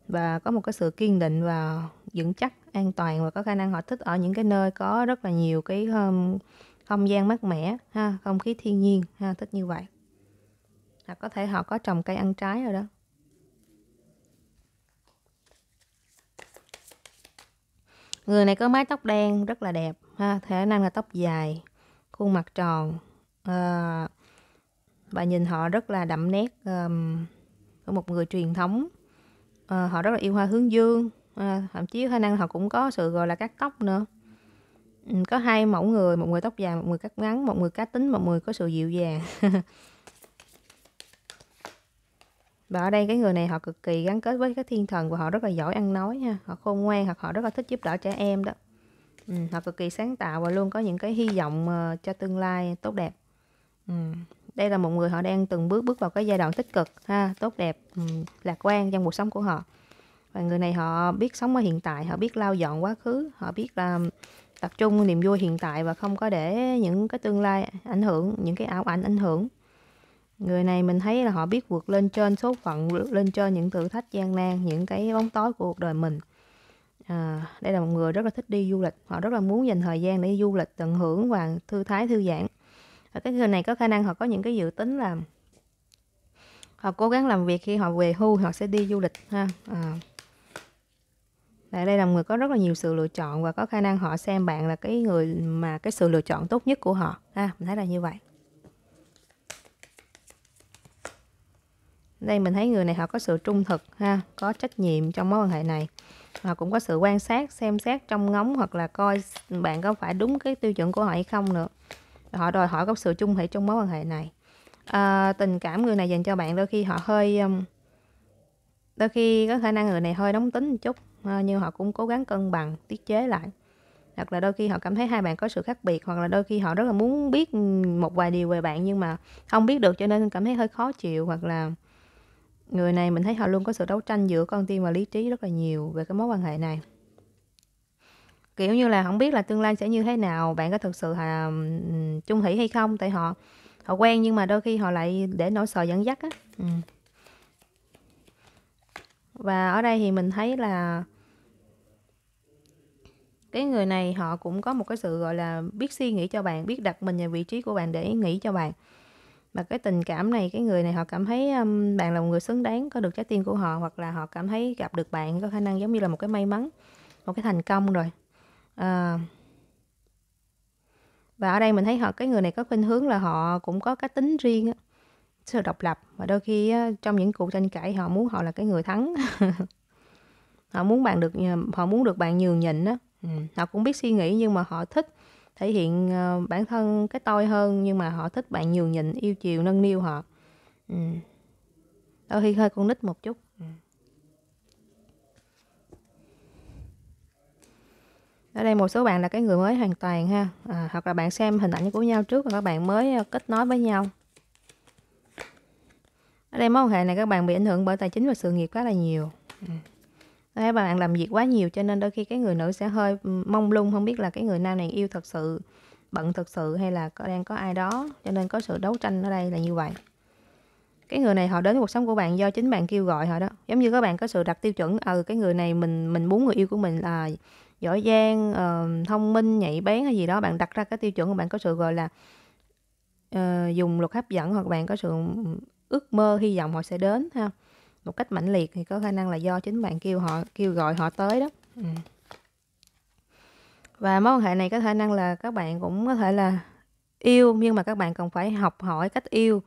và có một cái sự kiên định và vững chắc an toàn và có khả năng họ thích ở những cái nơi có rất là nhiều cái um, không gian mát mẻ ha không khí thiên nhiên ha thích như vậy hoặc à, có thể họ có trồng cây ăn trái rồi đó người này có mái tóc đen rất là đẹp ha thể năng là tóc dài khuôn mặt tròn à, và nhìn họ rất là đậm nét um, của một người truyền thống uh, họ rất là yêu hoa hướng dương uh, thậm chí khả năng họ cũng có sự gọi là cắt tóc nữa um, có hai mẫu người một người tóc dài một người cắt ngắn một người cá tính một người có sự dịu dàng và ở đây cái người này họ cực kỳ gắn kết với các thiên thần và họ rất là giỏi ăn nói ha họ khôn ngoan hoặc họ rất là thích giúp đỡ trẻ em đó ừ, họ cực kỳ sáng tạo và luôn có những cái hy vọng uh, cho tương lai tốt đẹp ừ đây là một người họ đang từng bước bước vào cái giai đoạn tích cực ha tốt đẹp ừ, lạc quan trong cuộc sống của họ và người này họ biết sống ở hiện tại họ biết lao dọn quá khứ họ biết là tập trung niềm vui hiện tại và không có để những cái tương lai ảnh hưởng những cái ảo ảnh ảnh hưởng người này mình thấy là họ biết vượt lên trên số phận lên trên những thử thách gian nan những cái bóng tối của cuộc đời mình à, đây là một người rất là thích đi du lịch họ rất là muốn dành thời gian để du lịch tận hưởng và thư thái thư giãn và cái người này có khả năng họ có những cái dự tính là họ cố gắng làm việc khi họ về hưu họ sẽ đi du lịch ha à. Tại đây là người có rất là nhiều sự lựa chọn và có khả năng họ xem bạn là cái người mà cái sự lựa chọn tốt nhất của họ ha mình thấy là như vậy đây mình thấy người này họ có sự trung thực ha có trách nhiệm trong mối quan hệ này họ cũng có sự quan sát xem xét trong ngóng hoặc là coi bạn có phải đúng cái tiêu chuẩn của họ hay không nữa họ đòi hỏi có sự chung thủy trong mối quan hệ này à, tình cảm người này dành cho bạn đôi khi họ hơi um, đôi khi có khả năng người này hơi nóng tính một chút ờ, nhưng họ cũng cố gắng cân bằng tiết chế lại hoặc là đôi khi họ cảm thấy hai bạn có sự khác biệt hoặc là đôi khi họ rất là muốn biết ừ, một vài điều về bạn nhưng mà không biết được cho nên cảm thấy hơi khó chịu hoặc là người này mình thấy họ luôn có sự đấu tranh giữa con tim và lý trí rất là nhiều về cái mối quan hệ này kiểu như là không biết là tương lai sẽ như thế nào bạn có thực sự là chung thủy hay không tại họ họ quen nhưng mà đôi khi họ lại để nỗi sợ dẫn dắt á ừ. và ở đây thì mình thấy là cái người này họ cũng có một cái sự gọi là biết suy nghĩ cho bạn biết đặt mình vào vị trí của bạn để nghĩ cho bạn mà cái tình cảm này cái người này họ cảm thấy um, bạn là một người xứng đáng có được trái tim của họ hoặc là họ cảm thấy gặp được bạn có khả năng giống như là một cái may mắn một cái thành công rồi à, và ở đây mình thấy họ cái người này có khuynh hướng là họ cũng có cái tính riêng sự độc lập và đôi khi trong những cuộc tranh cãi họ muốn họ là cái người thắng họ muốn bạn được họ muốn được bạn nhường nhịn đó ừ. họ cũng biết suy nghĩ nhưng mà họ thích thể hiện ờ, bản thân cái tôi hơn nhưng mà họ thích bạn nhường nhịn yêu chiều nâng niu họ ừ. đôi khi hơi con nít một chút ở đây một số bạn là cái người mới hoàn toàn ha à, hoặc là bạn xem hình ảnh của nhau trước và các bạn mới ờ, kết nối với nhau ở đây mối quan hệ này các bạn bị ảnh hưởng bởi tài chính và sự nghiệp rất là nhiều đây ừ. bạn làm việc quá nhiều cho nên đôi khi cái người nữ sẽ hơi mông lung không biết là cái người nam này yêu thật sự bận thật sự hay là có đang có ai đó cho nên có sự đấu tranh ở đây là như vậy cái người này họ đến cuộc sống của bạn do chính bạn kêu gọi họ đó giống như các bạn có sự đặt tiêu chuẩn ừ cái người này mình mình muốn người yêu của mình là giỏi giang uh, thông minh nhạy bén hay gì đó bạn đặt ra cái tiêu chuẩn của bạn có sự gọi là uh, dùng luật hấp dẫn hoặc bạn có sự ừ, ước mơ hy vọng họ sẽ đến ha một cách mãnh liệt thì có khả năng là do chính bạn kêu họ kêu gọi họ tới đó ừ. và mối quan hệ này có khả năng là các bạn cũng có thể là yêu nhưng mà các bạn cần phải học hỏi cách yêu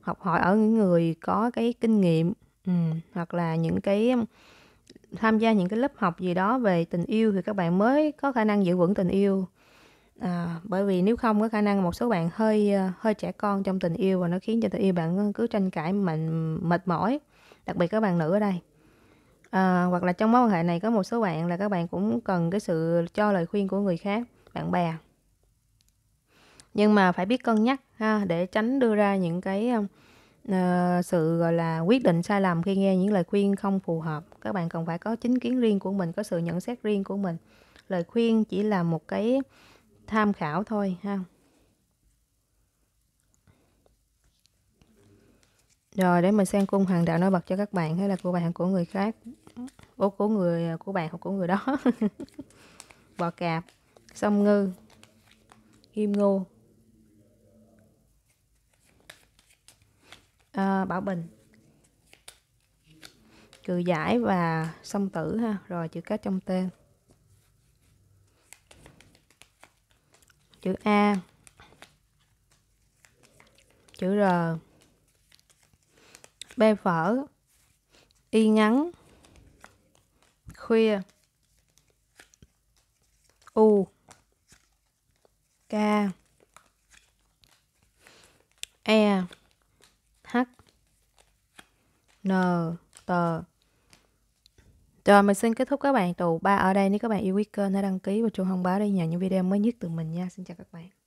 học hỏi ở những người có cái kinh nghiệm ừ. hoặc là những cái tham gia những cái lớp học gì đó về tình yêu thì các bạn mới có khả năng giữ vững tình yêu à, bởi vì nếu không có khả năng một số bạn hơi ờ, hơi trẻ con trong tình yêu và nó khiến cho tình yêu bạn cứ tranh cãi mạnh mệt mỏi đặc biệt các bạn nữ ở đây à, hoặc là trong mối quan hệ này có một số bạn là các bạn cũng cần cái sự cho lời khuyên của người khác bạn bè nhưng mà phải biết cân nhắc ha để tránh đưa ra những cái ờ, Ờ, sự gọi là quyết định sai lầm khi nghe những lời khuyên không phù hợp các bạn cần phải có chính kiến riêng của mình có sự nhận xét riêng của mình lời khuyên chỉ là một cái tham khảo thôi ha rồi để mình xem cung hoàng đạo nói bật cho các bạn hay là của bạn của người khác Ủa, của người của bạn hoặc của người đó bò cạp sông ngư kim ngô à, bảo bình trừ giải và song tử ha rồi chữ cái trong tên chữ a chữ r b phở y ngắn khuya u k e n t rồi mình xin kết thúc các bạn tù ba ở đây nếu các bạn yêu quý kênh hãy đăng ký và chuông thông báo để nhận những video mới nhất từ mình nha xin chào các bạn